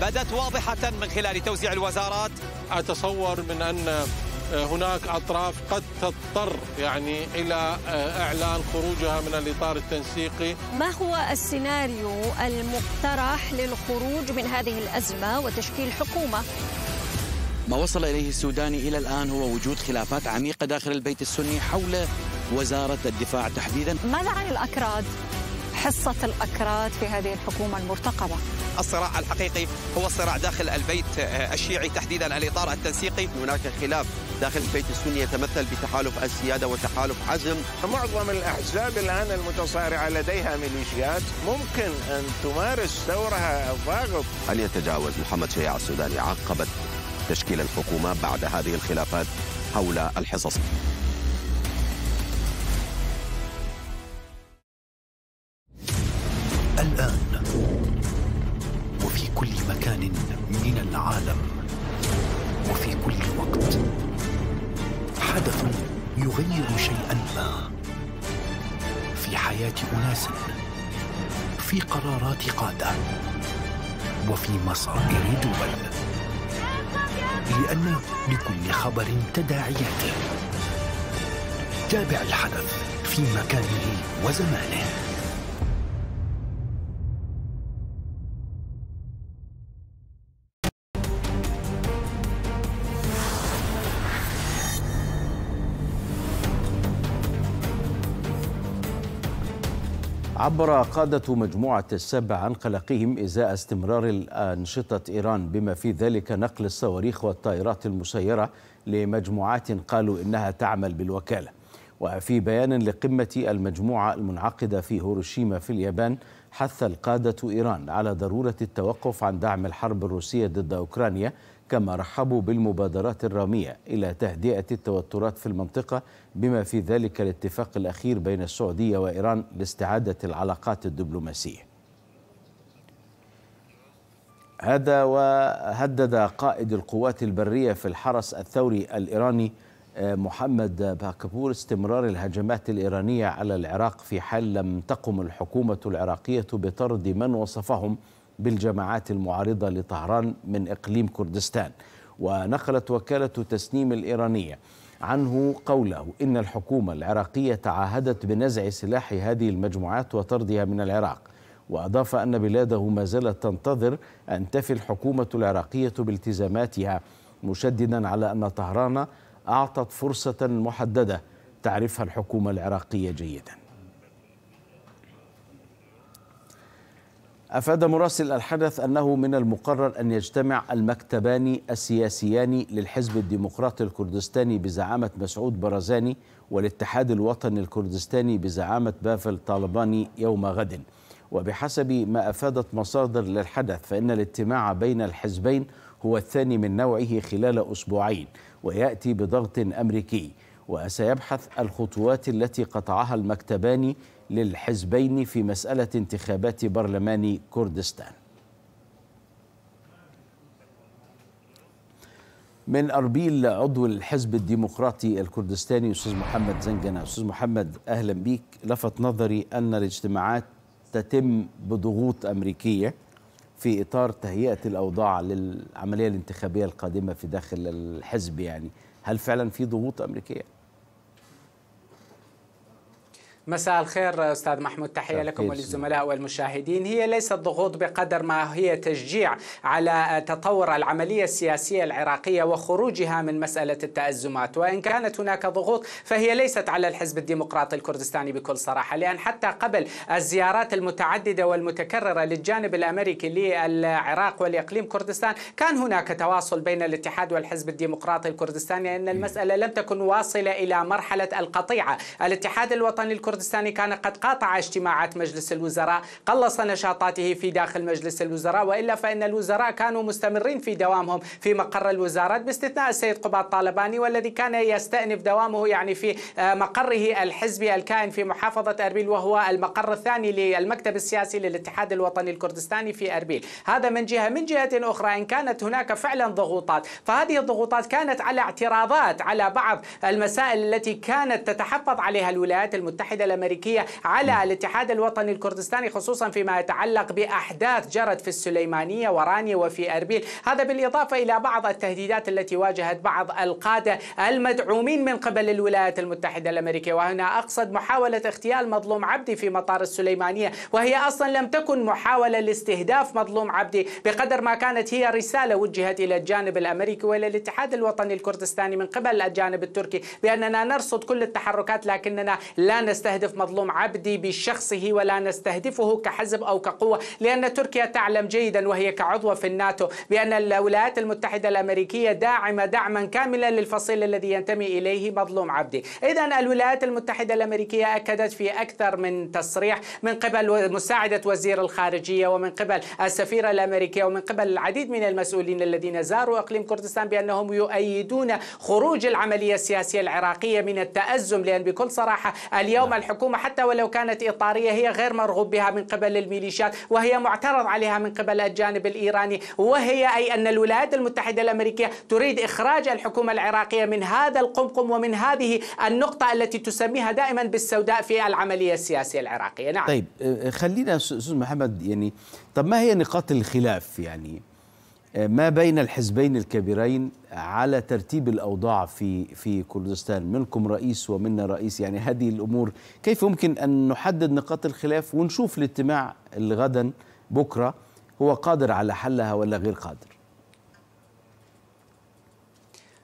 بدت واضحة من خلال توزيع الوزارات أتصور من أن هناك أطراف قد تضطر يعني إلى إعلان خروجها من الإطار التنسيقي ما هو السيناريو المقترح للخروج من هذه الأزمة وتشكيل حكومة ما وصل إليه السوداني إلى الآن هو وجود خلافات عميقة داخل البيت السني حول وزارة الدفاع تحديدا ماذا عن الأكراد؟ حصة الأكراد في هذه الحكومة المرتقبة الصراع الحقيقي هو صراع داخل البيت آه، الشيعي تحديدا الإطار التنسيقي هناك خلاف داخل البيت السني يتمثل بتحالف السيادة وتحالف حزم معظم الأحزاب الآن المتصارعة لديها ميليشيات ممكن أن تمارس دورها الضاغط هل يتجاوز محمد شيع السوداني عقبة تشكيل الحكومة بعد هذه الخلافات حول الحصص الآن وفي كل مكان من العالم وفي كل وقت حدث يغير شيئا ما في حياة أناس في قرارات قادة وفي مصائر دول لأن لكل خبر تداعياته تابع الحدث في مكانه وزمانه عبر قادة مجموعة السبع عن قلقهم إزاء استمرار أنشطة إيران بما في ذلك نقل الصواريخ والطائرات المسيرة لمجموعات قالوا إنها تعمل بالوكالة وفي بيان لقمة المجموعة المنعقدة في هيروشيما في اليابان حث القادة إيران على ضرورة التوقف عن دعم الحرب الروسية ضد أوكرانيا كما رحبوا بالمبادرات الرامية إلى تهدئة التوترات في المنطقة بما في ذلك الاتفاق الأخير بين السعودية وإيران لاستعادة العلاقات الدبلوماسية هذا وهدد قائد القوات البرية في الحرس الثوري الإيراني آه، محمد باكبور استمرار الهجمات الإيرانية على العراق في حال لم تقم الحكومة العراقية بطرد من وصفهم بالجماعات المعارضة لطهران من إقليم كردستان ونقلت وكالة تسنيم الإيرانية عنه قوله إن الحكومة العراقية تعهدت بنزع سلاح هذه المجموعات وطردها من العراق وأضاف أن بلاده ما زالت تنتظر أن تفي الحكومة العراقية بالتزاماتها مشددا على أن طهران أعطت فرصة محددة تعرفها الحكومة العراقية جيداً أفاد مراسل الحدث أنه من المقرر أن يجتمع المكتبان السياسيان للحزب الديمقراطي الكردستاني بزعامة مسعود برزاني والاتحاد الوطني الكردستاني بزعامة بافل طالباني يوم غد وبحسب ما أفادت مصادر للحدث فإن الاجتماع بين الحزبين هو الثاني من نوعه خلال أسبوعين ويأتي بضغط أمريكي وسيبحث الخطوات التي قطعها المكتبان للحزبين في مسألة انتخابات برلمان كردستان من أربيل عضو الحزب الديمقراطي الكردستاني أستاذ محمد زنجنة أستاذ محمد أهلا بيك لفت نظري أن الاجتماعات تتم بضغوط أمريكية في إطار تهيئة الأوضاع للعملية الانتخابية القادمة في داخل الحزب يعني هل فعلا في ضغوط أمريكية؟ مساء الخير استاذ محمود تحيه لكم وللزملاء والمشاهدين هي ليست ضغوط بقدر ما هي تشجيع على تطور العمليه السياسيه العراقيه وخروجها من مساله التازمات وان كانت هناك ضغوط فهي ليست على الحزب الديمقراطي الكردستاني بكل صراحه لان حتى قبل الزيارات المتعدده والمتكرره للجانب الامريكي للعراق والاقليم كردستان كان هناك تواصل بين الاتحاد والحزب الديمقراطي الكردستاني ان المساله لم تكن واصله الى مرحله القطيعه الاتحاد الوطني الكردستاني الكردستاني كان قد قاطع اجتماعات مجلس الوزراء قلص نشاطاته في داخل مجلس الوزراء وإلا فإن الوزراء كانوا مستمرين في دوامهم في مقر الوزارات باستثناء السيد قباط طالباني والذي كان يستأنف دوامه يعني في آه، مقره الحزبي الكائن في محافظة أربيل وهو المقر الثاني للمكتب السياسي للاتحاد الوطني الكردستاني في أربيل هذا من جهة من جهة أخرى إن كانت هناك فعلا ضغوطات فهذه الضغوطات كانت على اعتراضات على بعض المسائل التي كانت تتحفظ عليها الولايات المتحدة الأمريكية على الاتحاد الوطني الكردستاني خصوصا فيما يتعلق بأحداث جرت في السليمانية ورانيا وفي أربيل هذا بالإضافة إلى بعض التهديدات التي واجهت بعض القادة المدعومين من قبل الولايات المتحدة الأمريكية وهنا أقصد محاولة اغتيال مظلوم عبدي في مطار السليمانية وهي أصلا لم تكن محاولة لاستهداف مظلوم عبدي بقدر ما كانت هي رسالة وجهت إلى الجانب الأمريكي وإلى الاتحاد الوطني الكردستاني من قبل الجانب التركي بأننا نرصد كل التحركات لكننا لا نستهدف نستهدف مظلوم عبدي بشخصه ولا نستهدفه كحزب أو كقوة لأن تركيا تعلم جيدا وهي كعضو في الناتو بأن الولايات المتحدة الأمريكية داعمة دعما كاملا للفصيل الذي ينتمي إليه مظلوم عبدي إذا الولايات المتحدة الأمريكية أكدت في أكثر من تصريح من قبل مساعدة وزير الخارجية ومن قبل السفيرة الأمريكية ومن قبل العديد من المسؤولين الذين زاروا أقليم كردستان بأنهم يؤيدون خروج العملية السياسية العراقية من التأزم لأن بكل صراحة اليوم الحكومة حتى ولو كانت إطارية هي غير مرغوب بها من قبل الميليشيات وهي معترض عليها من قبل الجانب الإيراني وهي أي أن الولايات المتحدة الأمريكية تريد إخراج الحكومة العراقية من هذا القمقم ومن هذه النقطة التي تسميها دائما بالسوداء في العملية السياسية العراقية نعم طيب آه، آه، خلينا أستاذ محمد يعني طب ما هي نقاط الخلاف يعني آه، ما بين الحزبين الكبيرين على ترتيب الاوضاع في في كردستان منكم رئيس ومنا رئيس يعني هذه الامور كيف يمكن ان نحدد نقاط الخلاف ونشوف الاجتماع اللي غدا بكره هو قادر على حلها ولا غير قادر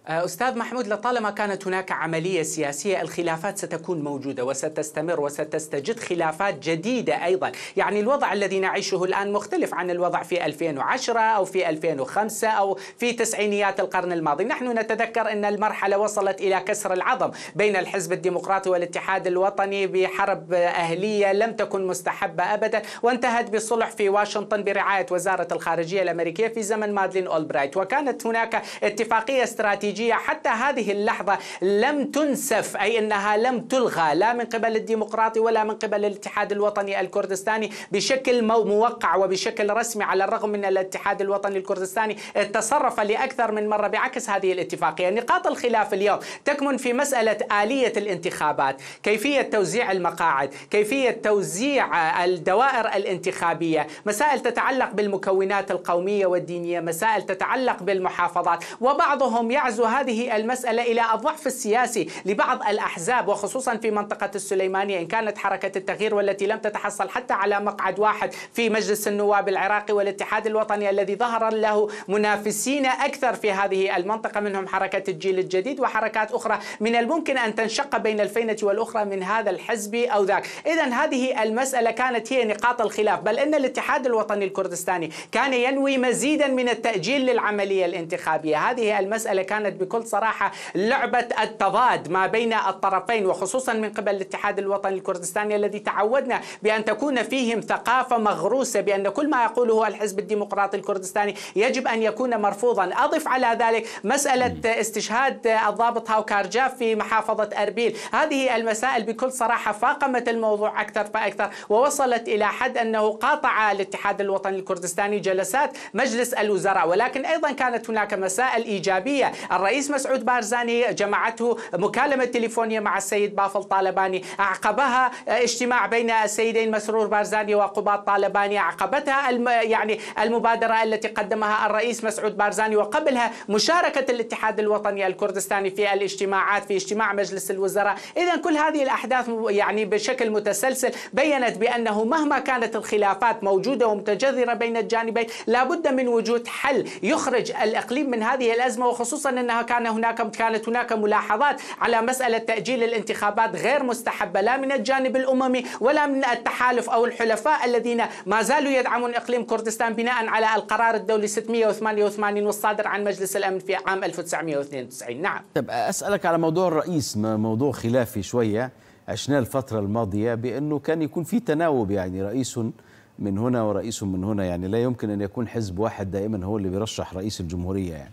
آه، أستاذ محمود لطالما كانت هناك عملية سياسية الخلافات ستكون موجودة وستستمر وستستجد خلافات جديدة أيضا يعني الوضع الذي نعيشه الآن مختلف عن الوضع في 2010 أو في 2005 أو في تسعينيات القرن الماضي نحن نتذكر أن المرحلة وصلت إلى كسر العظم بين الحزب الديمقراطي والاتحاد الوطني بحرب أهلية لم تكن مستحبة أبدا وانتهت بصلح في واشنطن برعاية وزارة الخارجية الأمريكية في زمن مادلين أولبرايت وكانت هناك اتفاقية استراتيجية الخليجية حتى هذه اللحظة لم تنسف أي أنها لم تلغى لا من قبل الديمقراطي ولا من قبل الاتحاد الوطني الكردستاني بشكل موقع وبشكل رسمي على الرغم من الاتحاد الوطني الكردستاني تصرف لأكثر من مرة بعكس هذه الاتفاقية نقاط الخلاف اليوم تكمن في مسألة آلية الانتخابات كيفية توزيع المقاعد كيفية توزيع الدوائر الانتخابية مسائل تتعلق بالمكونات القومية والدينية مسائل تتعلق بالمحافظات وبعضهم يعزو هذه المسألة إلى الضعف السياسي لبعض الأحزاب وخصوصا في منطقة السليمانية إن كانت حركة التغيير والتي لم تتحصل حتى على مقعد واحد في مجلس النواب العراقي والاتحاد الوطني الذي ظهر له منافسين أكثر في هذه المنطقة منهم حركة الجيل الجديد وحركات أخرى من الممكن أن تنشق بين الفينة والأخرى من هذا الحزب أو ذاك إذا هذه المسألة كانت هي نقاط الخلاف بل أن الاتحاد الوطني الكردستاني كان ينوي مزيدا من التأجيل للعملية الانتخابية هذه المسألة كانت كانت بكل صراحة لعبة التضاد ما بين الطرفين وخصوصا من قبل الاتحاد الوطني الكردستاني الذي تعودنا بأن تكون فيهم ثقافة مغروسة بأن كل ما يقوله الحزب الديمقراطي الكردستاني يجب أن يكون مرفوضا أضف على ذلك مسألة استشهاد الضابط هاوكارجاف في محافظة أربيل هذه المسائل بكل صراحة فاقمت الموضوع أكثر فأكثر ووصلت إلى حد أنه قاطع الاتحاد الوطني الكردستاني جلسات مجلس الوزراء ولكن أيضا كانت هناك مسائل إيجابية الرئيس مسعود بارزاني جمعته مكالمة تليفونية مع السيد بافل طالباني أعقبها اجتماع بين السيدين مسرور بارزاني وقباط طالباني أعقبتها الم يعني المبادرة التي قدمها الرئيس مسعود بارزاني وقبلها مشاركة الاتحاد الوطني الكردستاني في الاجتماعات في اجتماع مجلس الوزراء إذا كل هذه الأحداث يعني بشكل متسلسل بينت بأنه مهما كانت الخلافات موجودة ومتجذرة بين الجانبين لابد من وجود حل يخرج الإقليم من هذه الأزمة وخصوصا أن بأنها كان هناك كانت هناك ملاحظات على مسألة تأجيل الانتخابات غير مستحبة لا من الجانب الأممي ولا من التحالف أو الحلفاء الذين ما زالوا يدعمون إقليم كردستان بناء على القرار الدولي 688 والصادر عن مجلس الأمن في عام 1992 نعم طب أسألك على موضوع الرئيس موضوع خلافي شوية عشناه الفترة الماضية بأنه كان يكون في تناوب يعني رئيس من هنا ورئيس من هنا يعني لا يمكن أن يكون حزب واحد دائما هو اللي بيرشح رئيس الجمهورية يعني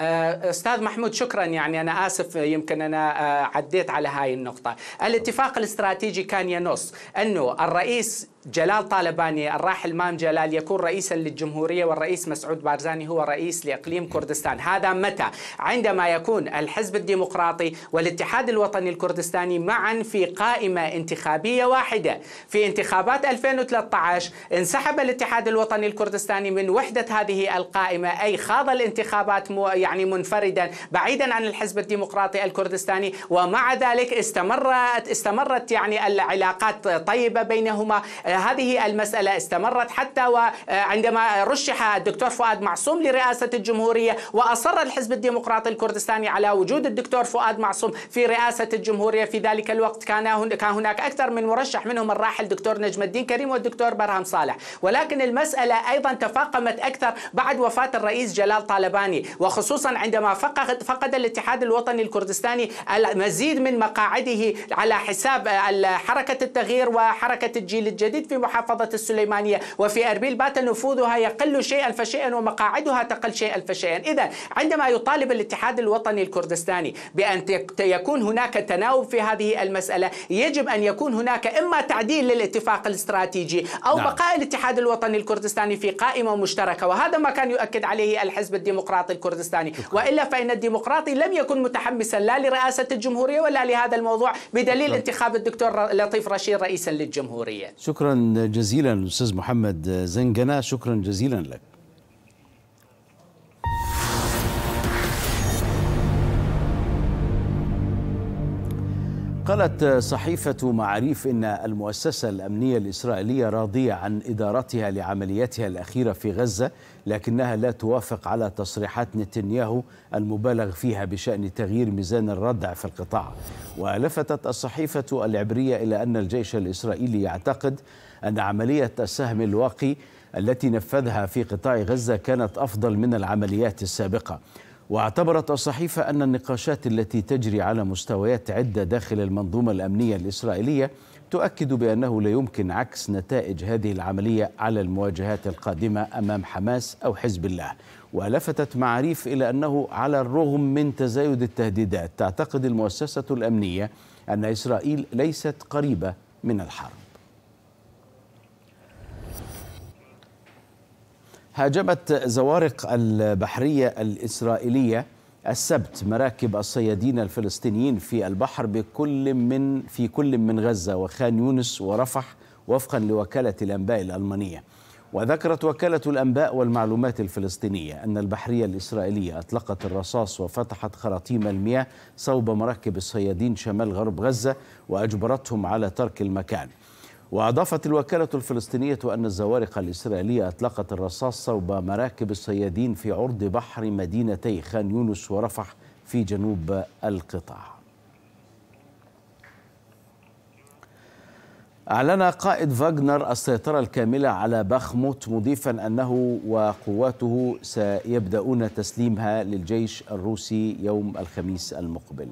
آه، استاذ محمود شكرا يعني انا اسف يمكن انا آه، عديت على هاي النقطه الاتفاق الاستراتيجي كان ينص انه الرئيس جلال طالباني الراحل مام جلال يكون رئيسا للجمهورية والرئيس مسعود بارزاني هو رئيس لإقليم كردستان هذا متى؟ عندما يكون الحزب الديمقراطي والاتحاد الوطني الكردستاني معا في قائمة انتخابية واحدة في انتخابات 2013 انسحب الاتحاد الوطني الكردستاني من وحدة هذه القائمة أي خاض الانتخابات يعني منفردا بعيدا عن الحزب الديمقراطي الكردستاني ومع ذلك استمرت استمرت يعني العلاقات طيبة بينهما هذه المسألة استمرت حتى وعندما رشح الدكتور فؤاد معصوم لرئاسة الجمهورية وأصر الحزب الديمقراطي الكردستاني على وجود الدكتور فؤاد معصوم في رئاسة الجمهورية في ذلك الوقت كان هناك أكثر من مرشح منهم الراحل الدكتور نجم الدين كريم والدكتور برهم صالح ولكن المسألة أيضا تفاقمت أكثر بعد وفاة الرئيس جلال طالباني وخصوصا عندما فقد, فقد الاتحاد الوطني الكردستاني المزيد من مقاعده على حساب حركة التغيير وحركة الجيل الجديد الجديد في محافظة السليمانية وفي أربيل بات نفوذها يقل شيئا فشيئا ومقاعدها تقل شيئا فشيئا إذا عندما يطالب الاتحاد الوطني الكردستاني بأن يكون هناك تناوب في هذه المسألة يجب أن يكون هناك إما تعديل للاتفاق الاستراتيجي أو نعم. بقاء الاتحاد الوطني الكردستاني في قائمة مشتركة وهذا ما كان يؤكد عليه الحزب الديمقراطي الكردستاني وإلا فإن الديمقراطي لم يكن متحمسا لا لرئاسة الجمهورية ولا لهذا الموضوع بدليل شكرا. نعم. انتخاب الدكتور لطيف رشيد رئيسا للجمهورية شكرا شكرا جزيلا استاذ محمد زنجنا شكرا جزيلا لك قالت صحيفة معاريف إن المؤسسة الأمنية الإسرائيلية راضية عن إدارتها لعملياتها الأخيرة في غزة لكنها لا توافق على تصريحات نتنياهو المبالغ فيها بشأن تغيير ميزان الردع في القطاع ولفتت الصحيفة العبرية إلى أن الجيش الإسرائيلي يعتقد أن عملية السهم الواقي التي نفذها في قطاع غزة كانت أفضل من العمليات السابقة واعتبرت الصحيفة أن النقاشات التي تجري على مستويات عدة داخل المنظومة الأمنية الإسرائيلية تؤكد بأنه لا يمكن عكس نتائج هذه العملية على المواجهات القادمة أمام حماس أو حزب الله ولفتت معاريف إلى أنه على الرغم من تزايد التهديدات تعتقد المؤسسة الأمنية أن إسرائيل ليست قريبة من الحرب هاجمت زوارق البحرية الإسرائيلية السبت مراكب الصيادين الفلسطينيين في البحر بكل من في كل من غزة وخان يونس ورفح وفقا لوكالة الأنباء الألمانية وذكرت وكالة الأنباء والمعلومات الفلسطينية أن البحرية الإسرائيلية أطلقت الرصاص وفتحت خراطيم المياه صوب مراكب الصيادين شمال غرب غزة وأجبرتهم على ترك المكان وأضافت الوكالة الفلسطينية أن الزوارق الإسرائيلية أطلقت الرصاص صوب مراكب الصيادين في عرض بحر مدينتي خان يونس ورفح في جنوب القطاع أعلن قائد فاغنر السيطرة الكاملة على بخموت مضيفا أنه وقواته سيبدأون تسليمها للجيش الروسي يوم الخميس المقبل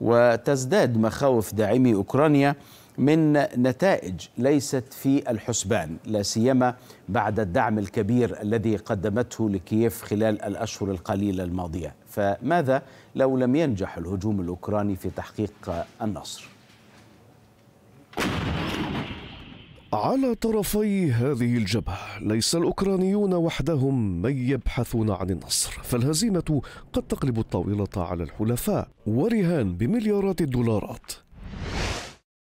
وتزداد مخاوف داعمي أوكرانيا من نتائج ليست في الحسبان لا سيما بعد الدعم الكبير الذي قدمته لكييف خلال الاشهر القليله الماضيه فماذا لو لم ينجح الهجوم الاوكراني في تحقيق النصر على طرفي هذه الجبهة ليس الأوكرانيون وحدهم من يبحثون عن النصر فالهزيمة قد تقلب الطاولة على الحلفاء ورهان بمليارات الدولارات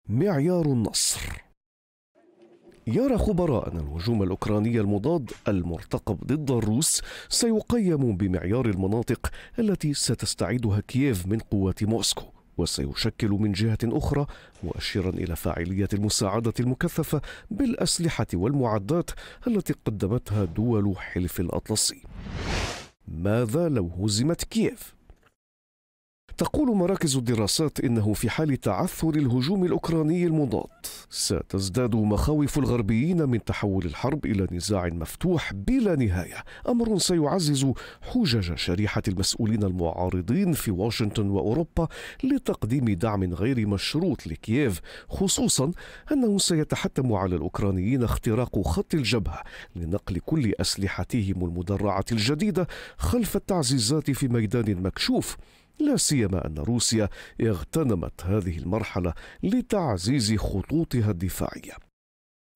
معيار النصر يرى خبراء أن الهجوم الأوكراني المضاد المرتقب ضد الروس سيقيم بمعيار المناطق التي ستستعيدها كييف من قوات موسكو وسيشكل من جهة أخرى مؤشرا إلى فاعلية المساعدة المكثفة بالأسلحة والمعدات التي قدمتها دول حلف الأطلسي ماذا لو هزمت كييف؟ تقول مراكز الدراسات انه في حال تعثر الهجوم الاوكراني المضاد ستزداد مخاوف الغربيين من تحول الحرب الى نزاع مفتوح بلا نهايه، امر سيعزز حجج شريحه المسؤولين المعارضين في واشنطن واوروبا لتقديم دعم غير مشروط لكييف، خصوصا انه سيتحتم على الاوكرانيين اختراق خط الجبهه لنقل كل اسلحتهم المدرعه الجديده خلف التعزيزات في ميدان مكشوف. لا سيما أن روسيا اغتنمت هذه المرحلة لتعزيز خطوطها الدفاعية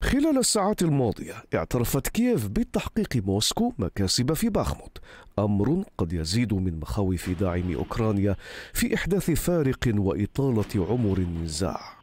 خلال الساعات الماضية اعترفت كييف بتحقيق موسكو مكاسب في باخموت أمر قد يزيد من مخاوف داعمي أوكرانيا في إحداث فارق وإطالة عمر النزاع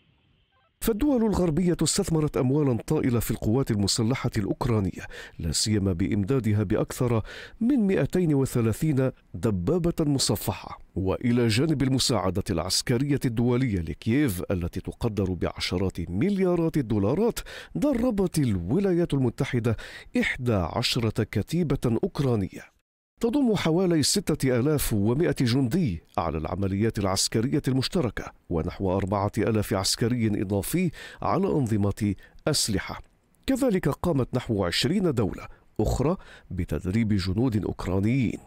فالدول الغربية استثمرت أموالا طائلة في القوات المسلحة الأوكرانية لا سيما بإمدادها بأكثر من 230 دبابة مصفحة وإلى جانب المساعدة العسكرية الدولية لكييف التي تقدر بعشرات مليارات الدولارات دربت الولايات المتحدة 11 كتيبة أوكرانية تضم حوالي 6100 جندي على العمليات العسكرية المشتركة ونحو 4000 عسكري إضافي على أنظمة أسلحة كذلك قامت نحو 20 دولة أخرى بتدريب جنود أوكرانيين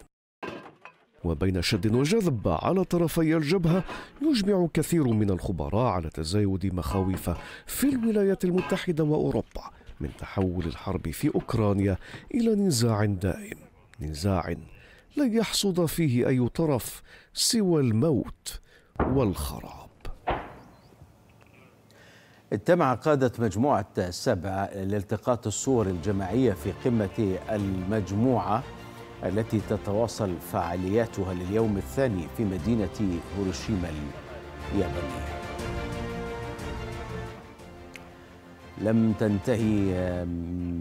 وبين شد وجذب على طرفي الجبهة يجمع كثير من الخبراء على تزايد مخاوف في الولايات المتحدة وأوروبا من تحول الحرب في أوكرانيا إلى نزاع دائم نزاع لا يحصد فيه اي طرف سوى الموت والخراب اجتمع قادة مجموعة سبعه لالتقاط الصور الجماعية في قمة المجموعة التي تتواصل فعالياتها لليوم الثاني في مدينة هيروشيما اليابانية لم تنتهي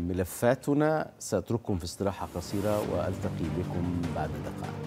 ملفاتنا سأترككم في استراحة قصيرة وألتقي بكم بعد دقائق